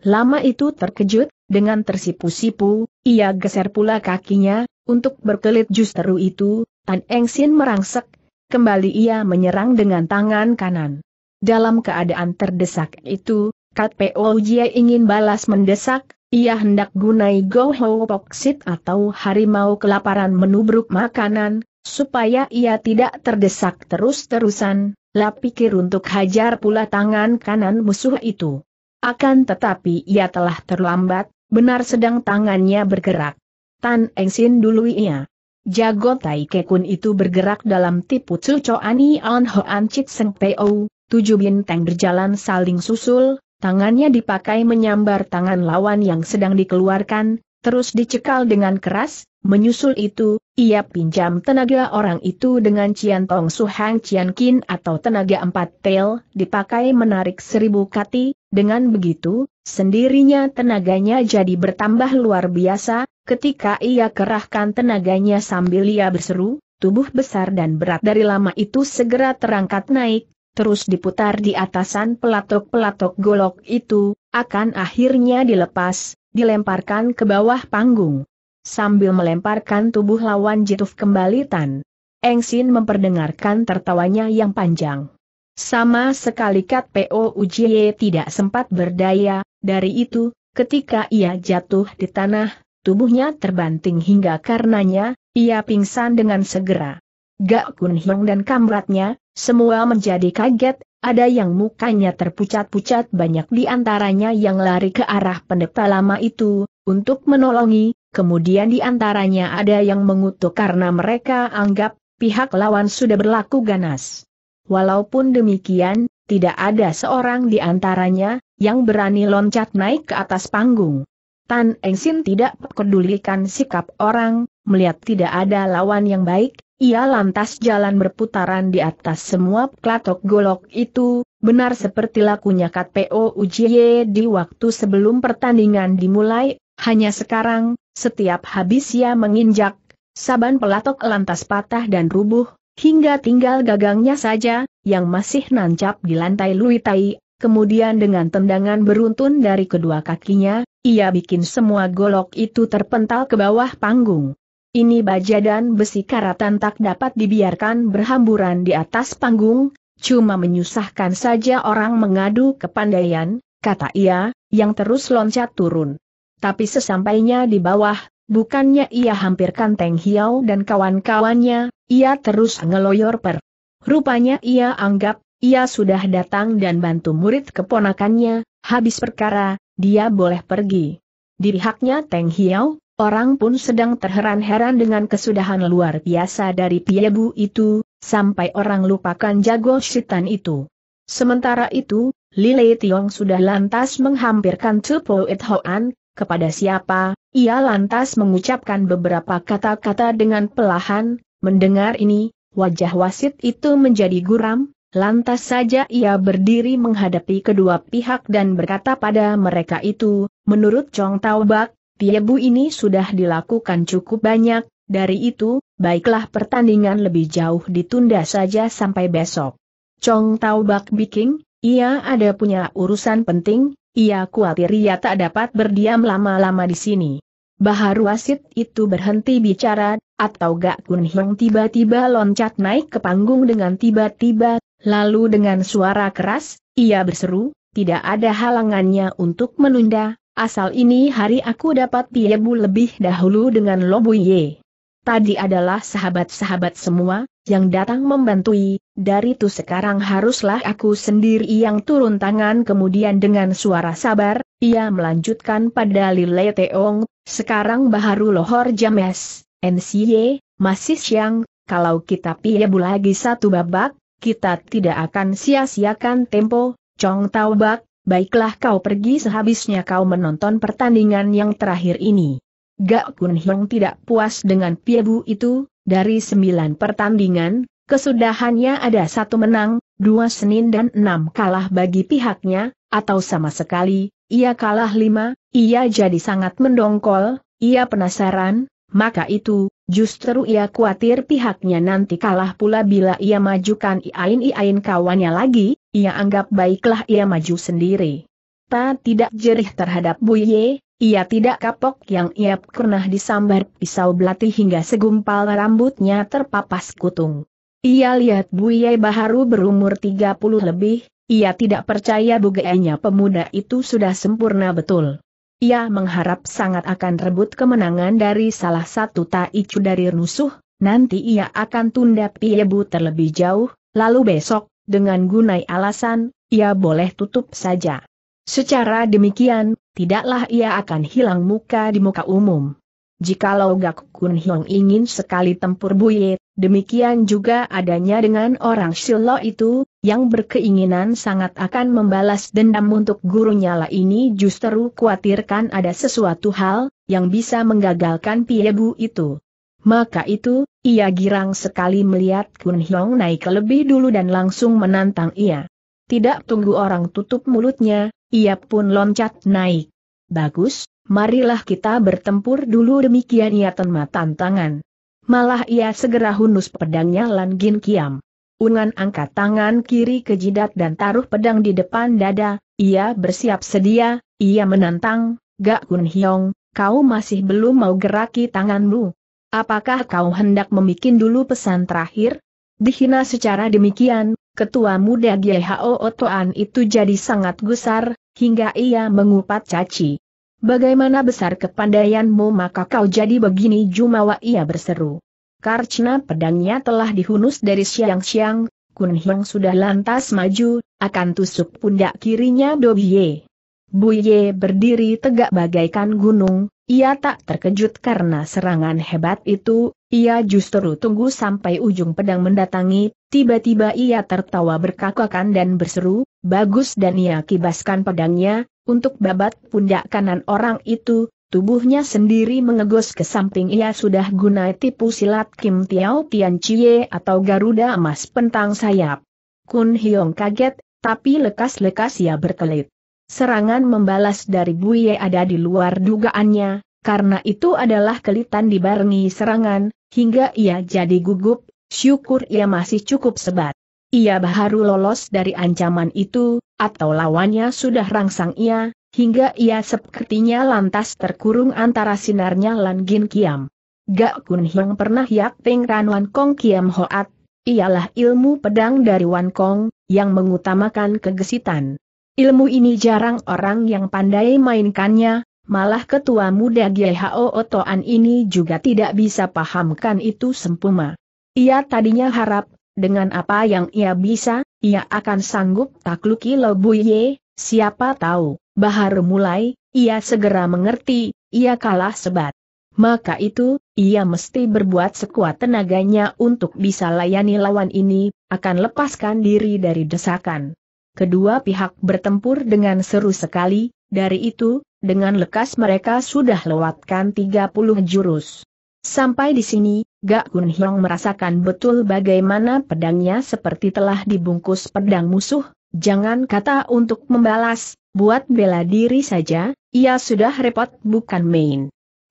Speaker 1: Lama itu terkejut, dengan tersipu-sipu, ia geser pula kakinya, untuk berkelit justru itu, Tan Eng Sin merangsek kembali ia menyerang dengan tangan kanan. Dalam keadaan terdesak itu, Kat Po Jie ingin balas mendesak, ia hendak gunai Go Ho Poksit atau harimau kelaparan menubruk makanan, supaya ia tidak terdesak terus-terusan, lah pikir untuk hajar pula tangan kanan musuh itu. Akan tetapi ia telah terlambat, benar sedang tangannya bergerak. Tan Engsin dulu ia. Jago Tai Kekun itu bergerak dalam tipu ani on Hoan Chit Seng Peo, tujuh bintang berjalan saling susul, tangannya dipakai menyambar tangan lawan yang sedang dikeluarkan, terus dicekal dengan keras, menyusul itu, ia pinjam tenaga orang itu dengan Cian Tong Su Hang Cian Kin atau tenaga empat tel, dipakai menarik seribu kati, dengan begitu, sendirinya tenaganya jadi bertambah luar biasa, ketika ia kerahkan tenaganya sambil ia berseru, tubuh besar dan berat dari lama itu segera terangkat naik, terus diputar di atasan pelatok-pelatok golok itu, akan akhirnya dilepas, dilemparkan ke bawah panggung. Sambil melemparkan tubuh lawan jatuh kembali Tan. Engsin memperdengarkan tertawanya yang panjang. Sama sekali Kat Po Ujie tidak sempat berdaya, dari itu, ketika ia jatuh di tanah, tubuhnya terbanting hingga karenanya, ia pingsan dengan segera. Gak Kun dan kamratnya, semua menjadi kaget, ada yang mukanya terpucat-pucat banyak di antaranya yang lari ke arah pendeta lama itu, untuk menolongi, kemudian di antaranya ada yang mengutuk karena mereka anggap pihak lawan sudah berlaku ganas. Walaupun demikian, tidak ada seorang di antaranya yang berani loncat naik ke atas panggung. Tan Eng Sin tidak pedulikan sikap orang, melihat tidak ada lawan yang baik, ia lantas jalan berputaran di atas semua klatok golok itu, benar seperti lakunya P.O. ujiye di waktu sebelum pertandingan dimulai, hanya sekarang, setiap habis ia menginjak, saban pelatok lantas patah dan rubuh, hingga tinggal gagangnya saja, yang masih nancap di lantai luitai, kemudian dengan tendangan beruntun dari kedua kakinya, ia bikin semua golok itu terpental ke bawah panggung. Ini baja dan besi karatan tak dapat dibiarkan berhamburan di atas panggung, cuma menyusahkan saja orang mengadu kepandaian, kata ia, yang terus loncat turun. Tapi sesampainya di bawah, bukannya ia hampirkan Teng hiau dan kawan-kawannya, ia terus ngeloyor per. Rupanya ia anggap, ia sudah datang dan bantu murid keponakannya, habis perkara, dia boleh pergi. Di pihaknya Teng Hiau, Orang pun sedang terheran-heran dengan kesudahan luar biasa dari Piebu itu, sampai orang lupakan jago setan itu. Sementara itu, Lile Tiong sudah lantas menghampirkan Tupo It Hoan, kepada siapa, ia lantas mengucapkan beberapa kata-kata dengan pelahan, mendengar ini, wajah wasit itu menjadi guram, lantas saja ia berdiri menghadapi kedua pihak dan berkata pada mereka itu, menurut Chong Taobak, Piebu ini sudah dilakukan cukup banyak, dari itu, baiklah pertandingan lebih jauh ditunda saja sampai besok. Chong Tau Bak Biking, ia ada punya urusan penting, ia khawatir ia tak dapat berdiam lama-lama di sini. Bahar Wasit itu berhenti bicara, atau Gak Kun Hong tiba-tiba loncat naik ke panggung dengan tiba-tiba, lalu dengan suara keras, ia berseru, tidak ada halangannya untuk menunda, Asal ini hari aku dapat piebu lebih dahulu dengan Ye. Tadi adalah sahabat-sahabat semua, yang datang membantui, dari itu sekarang haruslah aku sendiri yang turun tangan kemudian dengan suara sabar, ia melanjutkan pada Lile Teong, sekarang Baharu Lohor James, NCY, masih siang, kalau kita piebu lagi satu babak, kita tidak akan sia-siakan tempo, Chong bak? baiklah kau pergi sehabisnya kau menonton pertandingan yang terakhir ini. Gak Kun Hiong tidak puas dengan Piebu itu, dari sembilan pertandingan, kesudahannya ada satu menang, dua Senin dan enam kalah bagi pihaknya, atau sama sekali, ia kalah lima, ia jadi sangat mendongkol, ia penasaran, maka itu, justru ia khawatir pihaknya nanti kalah pula bila ia majukan iain-iain kawannya lagi, ia anggap baiklah ia maju sendiri. Ta tidak jerih terhadap Buye, ia tidak kapok yang ia pernah disambar pisau belati hingga segumpal rambutnya terpapas kutung. Ia lihat Buye Baharu berumur 30 lebih, ia tidak percaya bugeanya pemuda itu sudah sempurna betul. Ia mengharap sangat akan rebut kemenangan dari salah satu taicu dari Nusuh, nanti ia akan tunda Piebu terlebih jauh, lalu besok, dengan gunai alasan, ia boleh tutup saja. Secara demikian, tidaklah ia akan hilang muka di muka umum. Jikalau Gak Kun Hiong ingin sekali tempur Buye, demikian juga adanya dengan orang Silo itu, yang berkeinginan sangat akan membalas dendam untuk gurunya lah ini justru khawatirkan ada sesuatu hal, yang bisa menggagalkan Piebu itu. Maka itu, ia girang sekali melihat Kun Hiong naik lebih dulu dan langsung menantang ia. Tidak tunggu orang tutup mulutnya, ia pun loncat naik. Bagus, marilah kita bertempur dulu demikian ia tenma tantangan. Malah ia segera hunus pedangnya Lan Gin Kiam. Ungan angkat tangan kiri ke jidat dan taruh pedang di depan dada, ia bersiap sedia, ia menantang, Gak Kun Hiong, kau masih belum mau geraki tanganmu. Apakah kau hendak memikin dulu pesan terakhir? Dihina secara demikian, ketua muda GHO Otoan itu jadi sangat gusar, hingga ia mengupat caci. Bagaimana besar kepandaianmu maka kau jadi begini jumawa ia berseru. Karena pedangnya telah dihunus dari siang-siang, Kun Hiong sudah lantas maju, akan tusuk pundak kirinya Dobye. Buye berdiri tegak bagaikan gunung, ia tak terkejut karena serangan hebat itu, ia justru tunggu sampai ujung pedang mendatangi, tiba-tiba ia tertawa berkakakan dan berseru, bagus dan ia kibaskan pedangnya, untuk babat pundak kanan orang itu, tubuhnya sendiri mengegos ke samping ia sudah gunai tipu silat Kim Tiao Tian Chie atau Garuda emas pentang sayap. Kun Hiong kaget, tapi lekas-lekas ia berkelit. Serangan membalas dari Buye ada di luar dugaannya, karena itu adalah kelitan dibarengi serangan, hingga ia jadi gugup, syukur ia masih cukup sebat. Ia baru lolos dari ancaman itu, atau lawannya sudah rangsang ia, hingga ia sepertinya lantas terkurung antara sinarnya Lan Gin Kiam. Gak Kun Hiong pernah yak ping Ran Wan Kong Kiam Hoat, ialah ilmu pedang dari Wan Kong, yang mengutamakan kegesitan. Ilmu ini jarang orang yang pandai mainkannya, malah ketua muda GHO Otoan ini juga tidak bisa pahamkan itu sempuma. Ia tadinya harap, dengan apa yang ia bisa, ia akan sanggup takluki Lobuye, siapa tahu, Bahar mulai, ia segera mengerti, ia kalah sebat. Maka itu, ia mesti berbuat sekuat tenaganya untuk bisa layani lawan ini, akan lepaskan diri dari desakan kedua pihak bertempur dengan seru sekali, dari itu, dengan lekas mereka sudah lewatkan 30 jurus. Sampai di sini, Gak Kun Hiong merasakan betul bagaimana pedangnya seperti telah dibungkus pedang musuh, jangan kata untuk membalas, buat bela diri saja, ia sudah repot bukan main.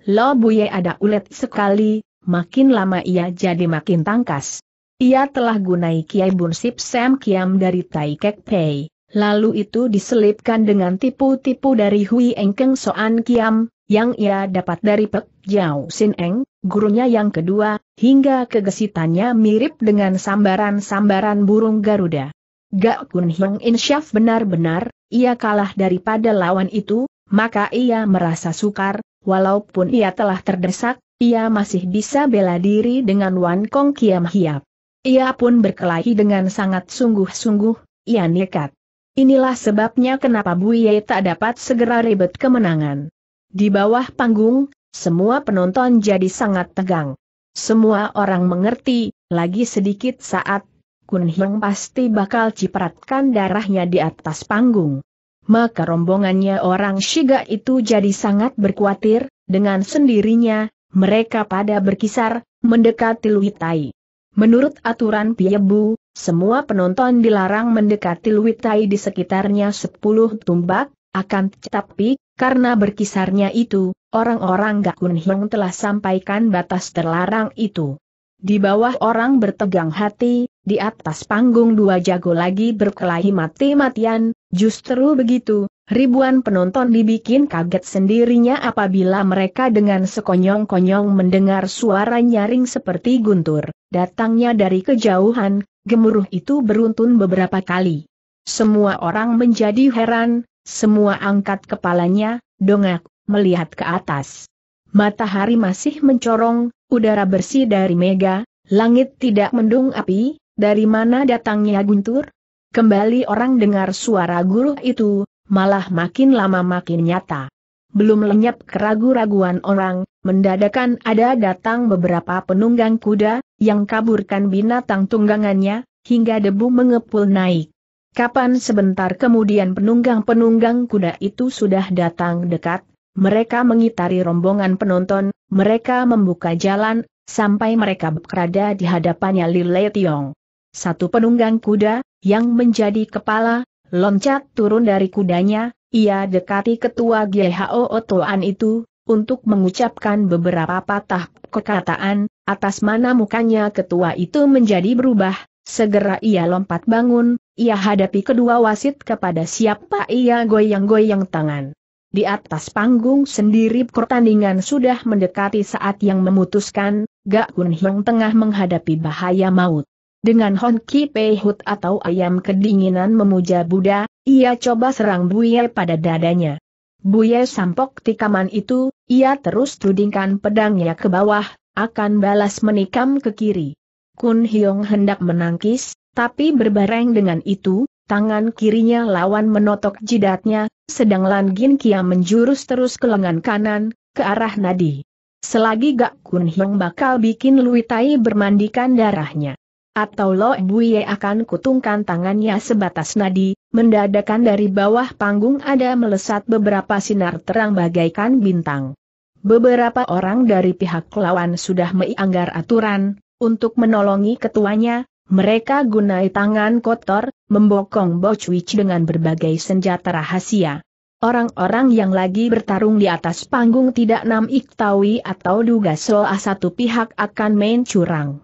Speaker 1: Lo Buye ada ulet sekali, makin lama ia jadi makin tangkas. Ia telah gunai Kiai Bunsip Sam Kiam dari Tai Kek Pei, lalu itu diselipkan dengan tipu-tipu dari Hui Engkeng Soan Kiam, yang ia dapat dari Pek Jiao Sin Eng, gurunya yang kedua, hingga kegesitannya mirip dengan sambaran-sambaran burung Garuda. Gak Kun Hiong Insyaf benar-benar, ia kalah daripada lawan itu, maka ia merasa sukar, walaupun ia telah terdesak, ia masih bisa bela diri dengan Wan Kong Kiam Hiap. Ia pun berkelahi dengan sangat sungguh-sungguh, ia nekat. Inilah sebabnya kenapa Buye tak dapat segera ribet kemenangan. Di bawah panggung, semua penonton jadi sangat tegang. Semua orang mengerti, lagi sedikit saat, Kun Hing pasti bakal cipratkan darahnya di atas panggung. Maka rombongannya orang Shiga itu jadi sangat berkuatir, dengan sendirinya, mereka pada berkisar, mendekati Luitai. Menurut aturan Piebu, semua penonton dilarang mendekati Luitai di sekitarnya 10 tumbak, akan tetapi, karena berkisarnya itu, orang-orang Gakun Hyung telah sampaikan batas terlarang itu. Di bawah orang bertegang hati, di atas panggung dua jago lagi berkelahi mati-matian, justru begitu, ribuan penonton dibikin kaget sendirinya apabila mereka dengan sekonyong-konyong mendengar suara nyaring seperti guntur, datangnya dari kejauhan, gemuruh itu beruntun beberapa kali. Semua orang menjadi heran, semua angkat kepalanya, dongak, melihat ke atas. Matahari masih mencorong, udara bersih dari mega, langit tidak mendung api, dari mana datangnya guntur? Kembali orang dengar suara guru itu, malah makin lama makin nyata. Belum lenyap keragu-raguan orang, mendadakan ada datang beberapa penunggang kuda, yang kaburkan binatang tunggangannya, hingga debu mengepul naik. Kapan sebentar kemudian penunggang-penunggang kuda itu sudah datang dekat, mereka mengitari rombongan penonton, mereka membuka jalan, sampai mereka berada di hadapannya Lile Tiong. Satu penunggang kuda, yang menjadi kepala, Loncat turun dari kudanya, ia dekati ketua GHO Otoan itu, untuk mengucapkan beberapa patah perkataan, atas mana mukanya ketua itu menjadi berubah, segera ia lompat bangun, ia hadapi kedua wasit kepada siapa ia goyang-goyang tangan. Di atas panggung sendiri pertandingan sudah mendekati saat yang memutuskan, Gak Hun tengah menghadapi bahaya maut. Dengan honki Hut atau ayam kedinginan memuja Buddha, ia coba serang Buye pada dadanya. Buye sampok tikaman itu, ia terus tudingkan pedangnya ke bawah, akan balas menikam ke kiri. Kun Hyong hendak menangkis, tapi berbareng dengan itu, tangan kirinya lawan menotok jidatnya, sedang Lan Gin Kia menjurus terus ke lengan kanan, ke arah nadi. Selagi Gak Kun Hyong bakal bikin Lui Tai bermandikan darahnya. Atau lo Buye akan kutungkan tangannya sebatas nadi, mendadakan dari bawah panggung ada melesat beberapa sinar terang bagaikan bintang. Beberapa orang dari pihak lawan sudah meianggar aturan, untuk menolongi ketuanya, mereka gunai tangan kotor, membokong Bocuic dengan berbagai senjata rahasia. Orang-orang yang lagi bertarung di atas panggung tidak nam iktawi atau duga soal satu pihak akan main curang.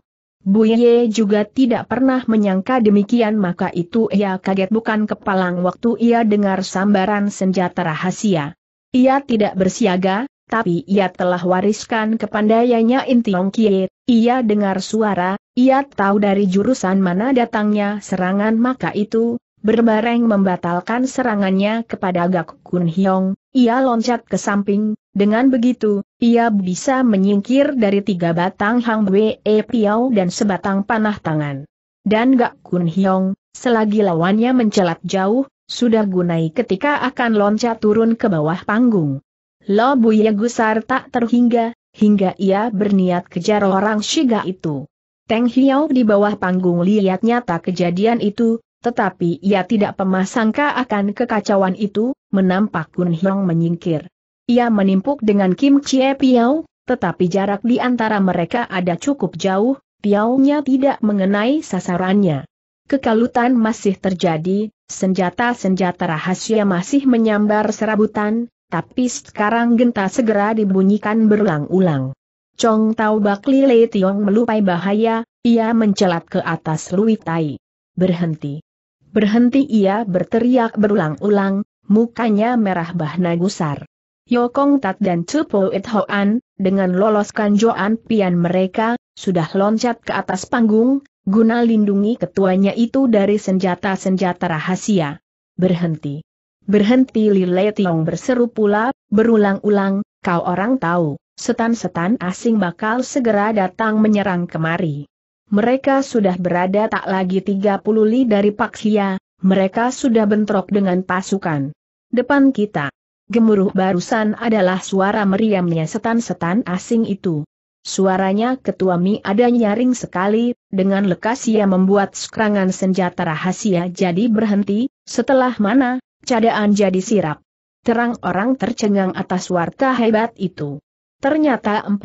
Speaker 1: Bu Ye juga tidak pernah menyangka demikian maka itu ia kaget bukan kepalang waktu ia dengar sambaran senjata rahasia. Ia tidak bersiaga, tapi ia telah wariskan kepandaiannya Ong Kie, ia dengar suara, ia tahu dari jurusan mana datangnya serangan maka itu, berbareng membatalkan serangannya kepada Gak Kun Hiong, ia loncat ke samping, dengan begitu, ia bisa menyingkir dari tiga batang Hang Wee Piao dan sebatang panah tangan. Dan Gak Kun Hiong, selagi lawannya mencelat jauh, sudah gunai ketika akan loncat turun ke bawah panggung. Lo Buya Gusar tak terhingga, hingga ia berniat kejar orang Shiga itu. Teng Hiao di bawah panggung lihat tak kejadian itu, tetapi ia tidak pemasangka akan kekacauan itu, menampak Gun Hyong menyingkir. Ia menimpuk dengan Kim Chie Piao, tetapi jarak di antara mereka ada cukup jauh, Piao-nya tidak mengenai sasarannya. Kekalutan masih terjadi, senjata-senjata rahasia masih menyambar serabutan, tapi sekarang genta segera dibunyikan berulang-ulang. Chong Tau Bak Li Tiong melupai bahaya, ia mencelat ke atas Lui Tai. Berhenti. Berhenti ia berteriak berulang-ulang, mukanya merah bahna gusar. Yokong Tat dan Cepo It Hoan, dengan loloskan Joan Pian mereka, sudah loncat ke atas panggung, guna lindungi ketuanya itu dari senjata-senjata rahasia. Berhenti. Berhenti Lile Tiong berseru pula, berulang-ulang, kau orang tahu, setan-setan asing bakal segera datang menyerang kemari. Mereka sudah berada tak lagi 30 li dari Paksia, mereka sudah bentrok dengan pasukan. Depan kita. Gemuruh barusan adalah suara meriamnya setan-setan asing itu. Suaranya ketua Mi ada nyaring sekali, dengan lekas ia membuat sekerangan senjata rahasia jadi berhenti, setelah mana, cadaan jadi sirap. Terang orang tercengang atas warta hebat itu. Ternyata 40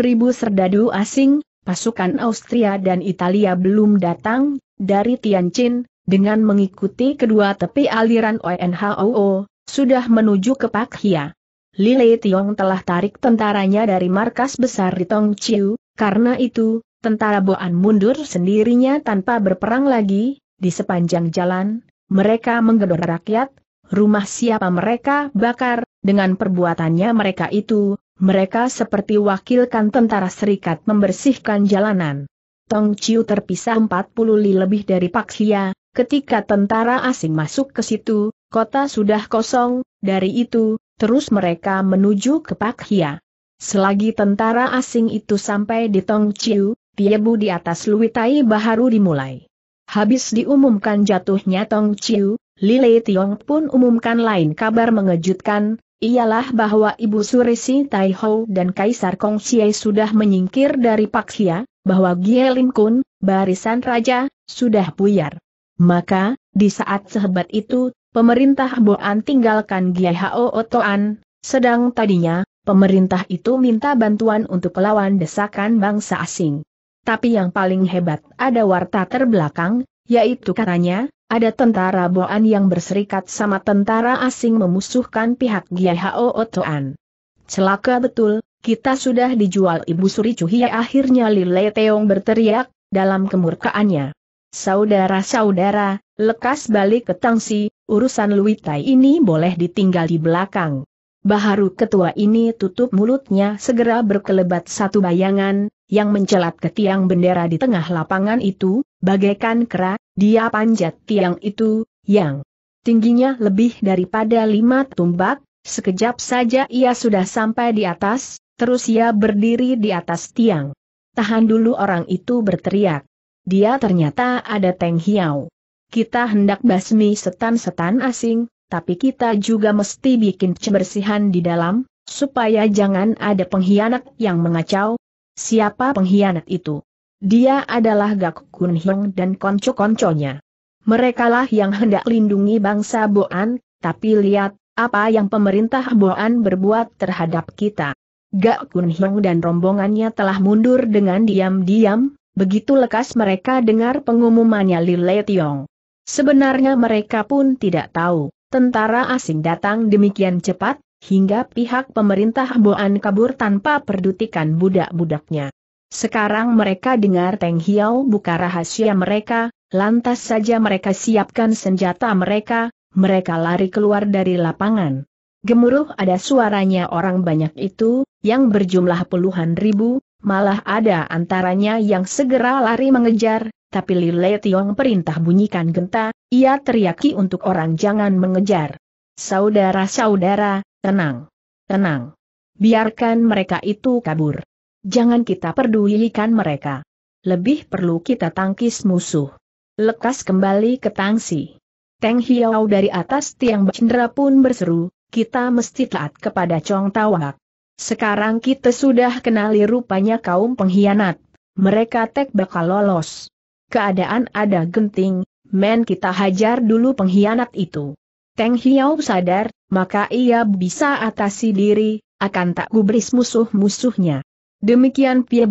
Speaker 1: ribu serdadu asing, pasukan Austria dan Italia belum datang, dari Tianjin, dengan mengikuti kedua tepi aliran ONHOO, sudah menuju ke Pakhia. Lile Tiong telah tarik tentaranya dari markas besar di Chiu, karena itu, tentara Boan mundur sendirinya tanpa berperang lagi, di sepanjang jalan, mereka menggedor rakyat, rumah siapa mereka bakar, dengan perbuatannya mereka itu, mereka seperti wakilkan tentara serikat membersihkan jalanan. Tong Chiu terpisah 40 li lebih dari Pak Xia, ketika tentara asing masuk ke situ, kota sudah kosong, dari itu, terus mereka menuju ke Pak Hia. Selagi tentara asing itu sampai di Tong Chiu, Tiebu di atas Luitai Baharu dimulai. Habis diumumkan jatuhnya Tong Chiu, Lile Tiong pun umumkan lain kabar mengejutkan, ialah bahwa Ibu suri Tai Ho dan Kaisar Kongxie sudah menyingkir dari Paksia, bahwa Lin Kun, barisan raja, sudah buyar. Maka, di saat sehebat itu, pemerintah Boan tinggalkan Hao Otoan, sedang tadinya, pemerintah itu minta bantuan untuk melawan desakan bangsa asing. Tapi yang paling hebat ada warta terbelakang, yaitu katanya, ada tentara Boan yang berserikat sama tentara asing memusuhkan pihak Giyahao Otoan. Celaka betul, kita sudah dijual Ibu Suri Cuhia akhirnya Lile Teong berteriak, dalam kemurkaannya. Saudara-saudara, lekas balik ke Tangsi, urusan Luitai ini boleh ditinggal di belakang. Baharu ketua ini tutup mulutnya segera berkelebat satu bayangan, yang mencelat ke tiang bendera di tengah lapangan itu, bagaikan kera, dia panjat tiang itu, yang tingginya lebih daripada lima tumbak, sekejap saja ia sudah sampai di atas, terus ia berdiri di atas tiang. Tahan dulu orang itu berteriak. Dia ternyata ada Teng hiau. Kita hendak basmi setan-setan asing, tapi kita juga mesti bikin kebersihan di dalam, supaya jangan ada pengkhianat yang mengacau. Siapa pengkhianat itu? Dia adalah Gak Kun dan konco-konconya. Merekalah yang hendak lindungi bangsa Boan, tapi lihat, apa yang pemerintah Boan berbuat terhadap kita. Gak Kun dan rombongannya telah mundur dengan diam-diam, begitu lekas mereka dengar pengumumannya Li Le Tiong. Sebenarnya mereka pun tidak tahu, tentara asing datang demikian cepat, hingga pihak pemerintah Boan kabur tanpa perdutikan budak-budaknya. Sekarang mereka dengar Teng Hiao buka rahasia mereka, lantas saja mereka siapkan senjata mereka, mereka lari keluar dari lapangan. Gemuruh ada suaranya orang banyak itu, yang berjumlah puluhan ribu, malah ada antaranya yang segera lari mengejar, tapi Lile Tiong perintah bunyikan genta, ia teriaki untuk orang jangan mengejar. Saudara-saudara, tenang. Tenang. Biarkan mereka itu kabur jangan kita perdulikan mereka. Lebih perlu kita tangkis musuh. Lekas kembali ke Tangsi. Teng Hiau dari atas tiang bercendera pun berseru, kita mesti taat kepada Chong Tawak. Sekarang kita sudah kenali rupanya kaum pengkhianat. Mereka tek bakal lolos. Keadaan ada genting, men kita hajar dulu pengkhianat itu. Teng Hiau sadar, maka ia bisa atasi diri, akan tak gubris musuh-musuhnya. Demikian Pie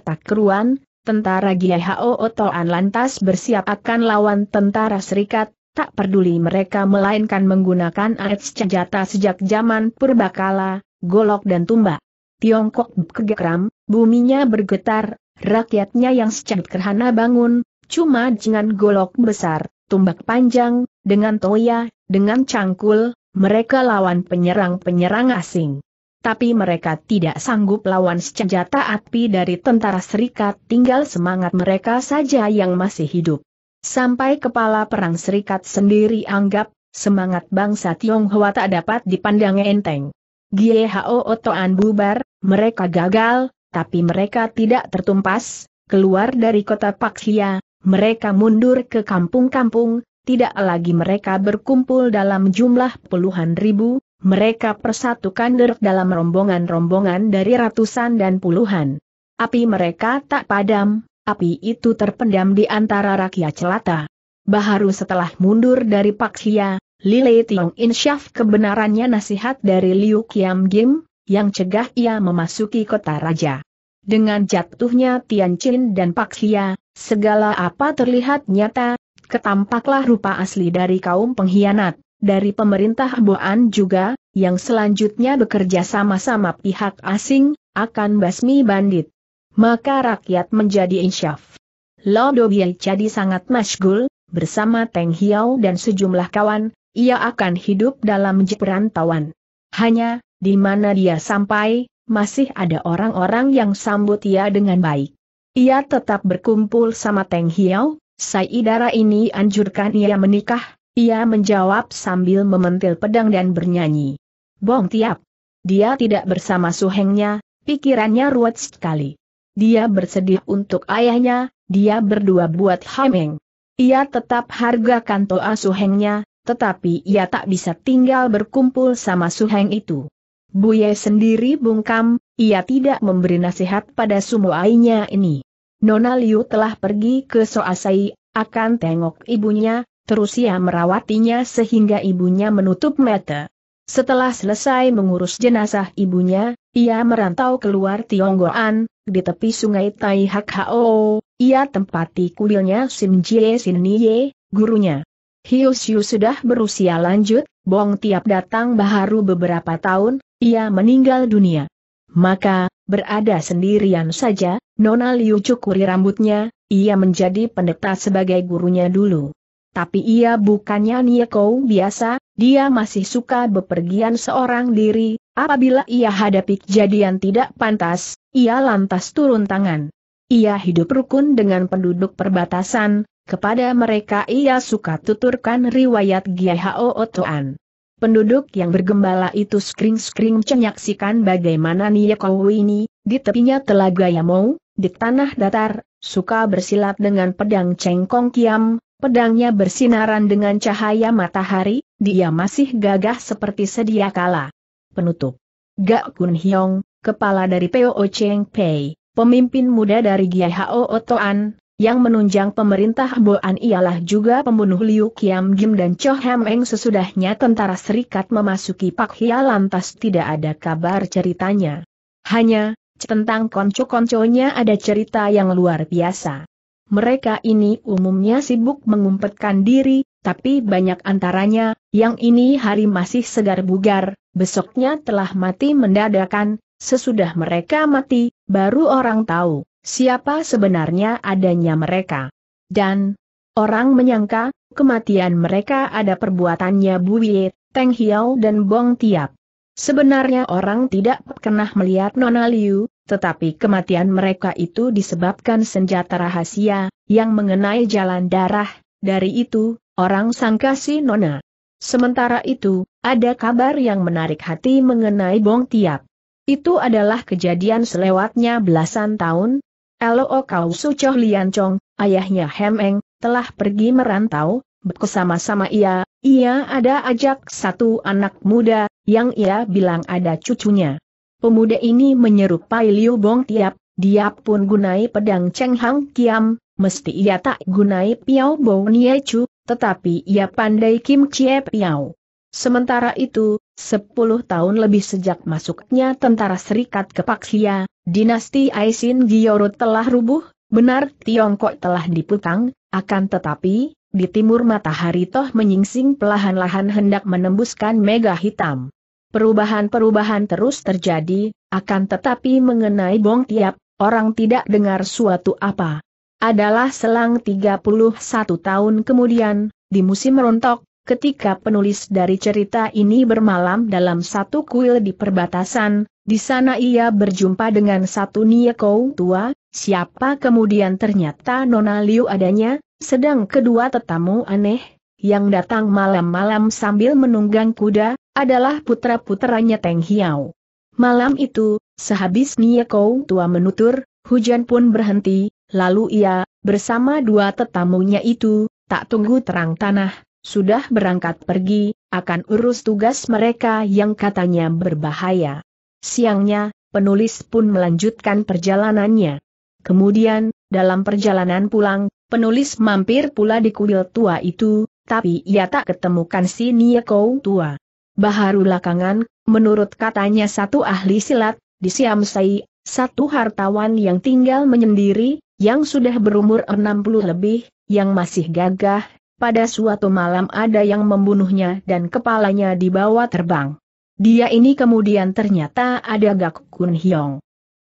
Speaker 1: tak keruan, tentara Giehao Otoan lantas bersiap akan lawan tentara serikat, tak peduli mereka melainkan menggunakan alat senjata sejak zaman purbakala, golok dan tumbak. Tiongkok kegeram, buminya bergetar, rakyatnya yang secara kerhana bangun, cuma dengan golok besar, tumbak panjang, dengan toya, dengan cangkul, mereka lawan penyerang-penyerang asing tapi mereka tidak sanggup lawan senjata api dari tentara serikat tinggal semangat mereka saja yang masih hidup. Sampai kepala perang serikat sendiri anggap, semangat bangsa Tionghoa tak dapat dipandang enteng. GHO Otoan bubar, mereka gagal, tapi mereka tidak tertumpas, keluar dari kota Paksia, mereka mundur ke kampung-kampung, tidak lagi mereka berkumpul dalam jumlah puluhan ribu, mereka persatukan derk dalam rombongan-rombongan dari ratusan dan puluhan. Api mereka tak padam, api itu terpendam di antara rakyat celata. Baharu setelah mundur dari Paksia, Lile Tiong insyaf kebenarannya nasihat dari Liu Kiam Gim, yang cegah ia memasuki kota raja. Dengan jatuhnya Tianjin dan Paksia, segala apa terlihat nyata, ketampaklah rupa asli dari kaum pengkhianat dari pemerintah Boan juga, yang selanjutnya bekerja sama-sama pihak asing, akan basmi bandit. Maka rakyat menjadi insyaf. Lodo Biai jadi sangat masgul, bersama Teng Hiau dan sejumlah kawan, ia akan hidup dalam tawan. Hanya, di mana dia sampai, masih ada orang-orang yang sambut ia dengan baik. Ia tetap berkumpul sama Teng Hiau. Saidara ini anjurkan ia menikah, ia menjawab sambil mementil pedang dan bernyanyi. Bong tiap. Dia tidak bersama suhengnya, pikirannya ruwet sekali. Dia bersedih untuk ayahnya, dia berdua buat hameng. Ia tetap hargakan toa suhengnya, tetapi ia tak bisa tinggal berkumpul sama suheng itu. Buye sendiri bungkam, ia tidak memberi nasihat pada sumuainya ini. Nona Liu telah pergi ke Soasai, akan tengok ibunya, terus ia merawatinya sehingga ibunya menutup mata. Setelah selesai mengurus jenazah ibunya, ia merantau keluar Tionggoan, di tepi sungai Tai Hak Hao, ia tempati kuilnya Sim Jie Sin Nye, gurunya. Hiu Xiu sudah berusia lanjut, Bong Tiap datang baharu beberapa tahun, ia meninggal dunia. Maka, berada sendirian saja, Nona Liu cukuri rambutnya, ia menjadi pendeta sebagai gurunya dulu tapi ia bukannya Nieko biasa, dia masih suka bepergian seorang diri, apabila ia hadapi kejadian tidak pantas, ia lantas turun tangan. Ia hidup rukun dengan penduduk perbatasan, kepada mereka ia suka tuturkan riwayat Giaho Otoan. Penduduk yang bergembala itu skring-skring menyaksikan bagaimana Nieko ini, di tepinya telaga Yamou, di tanah datar, suka bersilat dengan pedang cengkong kiam, Pedangnya bersinaran dengan cahaya matahari, dia masih gagah seperti sedia kala. Penutup. Gak Kun Hyong, kepala dari PO Cheng Pei, pemimpin muda dari Gia Ho Otoan, yang menunjang pemerintah Boan ialah juga pembunuh Liu Kiam Gim dan Cho Ham Eng sesudahnya tentara serikat memasuki Pak Hia lantas tidak ada kabar ceritanya. Hanya, tentang konco-konconya ada cerita yang luar biasa mereka ini umumnya sibuk mengumpetkan diri, tapi banyak antaranya, yang ini hari masih segar bugar, besoknya telah mati mendadakan, sesudah mereka mati, baru orang tahu siapa sebenarnya adanya mereka. Dan, orang menyangka, kematian mereka ada perbuatannya Bu Buye, Teng Hiao dan Bong Tiap. Sebenarnya orang tidak pernah melihat Nona Liu, tetapi kematian mereka itu disebabkan senjata rahasia, yang mengenai jalan darah, dari itu, orang sangka si Nona. Sementara itu, ada kabar yang menarik hati mengenai Bong Tiap. Itu adalah kejadian selewatnya belasan tahun. Loo Kau Sucoh Lian Chong, ayahnya Hemeng, telah pergi merantau, bersama-sama ia, ia ada ajak satu anak muda, yang ia bilang ada cucunya. Pemuda ini menyerupai Liu Bong Tiap, dia pun gunai pedang Cheng Hang Kiam, mesti ia tak gunai Piao Bo Nie Chu, tetapi ia pandai Kim Chie Piao. Sementara itu, sepuluh tahun lebih sejak masuknya tentara serikat ke Paksia, dinasti Aisin Gioro telah rubuh, benar Tiongkok telah diputang, akan tetapi, di timur matahari toh menyingsing pelahan-lahan hendak menembuskan mega hitam. Perubahan-perubahan terus terjadi, akan tetapi mengenai Bong Tiap, orang tidak dengar suatu apa. Adalah selang 31 tahun kemudian, di musim rontok, ketika penulis dari cerita ini bermalam dalam satu kuil di perbatasan, di sana ia berjumpa dengan satu Nieko tua, siapa kemudian ternyata Nona Liu adanya, sedang kedua tetamu aneh, yang datang malam-malam sambil menunggang kuda, adalah putra-putranya Teng Hiao. Malam itu, sehabis Kou tua menutur, hujan pun berhenti, lalu ia, bersama dua tetamunya itu, tak tunggu terang tanah, sudah berangkat pergi, akan urus tugas mereka yang katanya berbahaya. Siangnya, penulis pun melanjutkan perjalanannya. Kemudian, dalam perjalanan pulang, penulis mampir pula di kuil tua itu, tapi ia tak ketemukan si Niekou tua. Baharu lakangan, menurut katanya satu ahli silat, di Siam Sai, satu hartawan yang tinggal menyendiri, yang sudah berumur 60 lebih, yang masih gagah, pada suatu malam ada yang membunuhnya dan kepalanya dibawa terbang. Dia ini kemudian ternyata ada Gak Kun Hiong.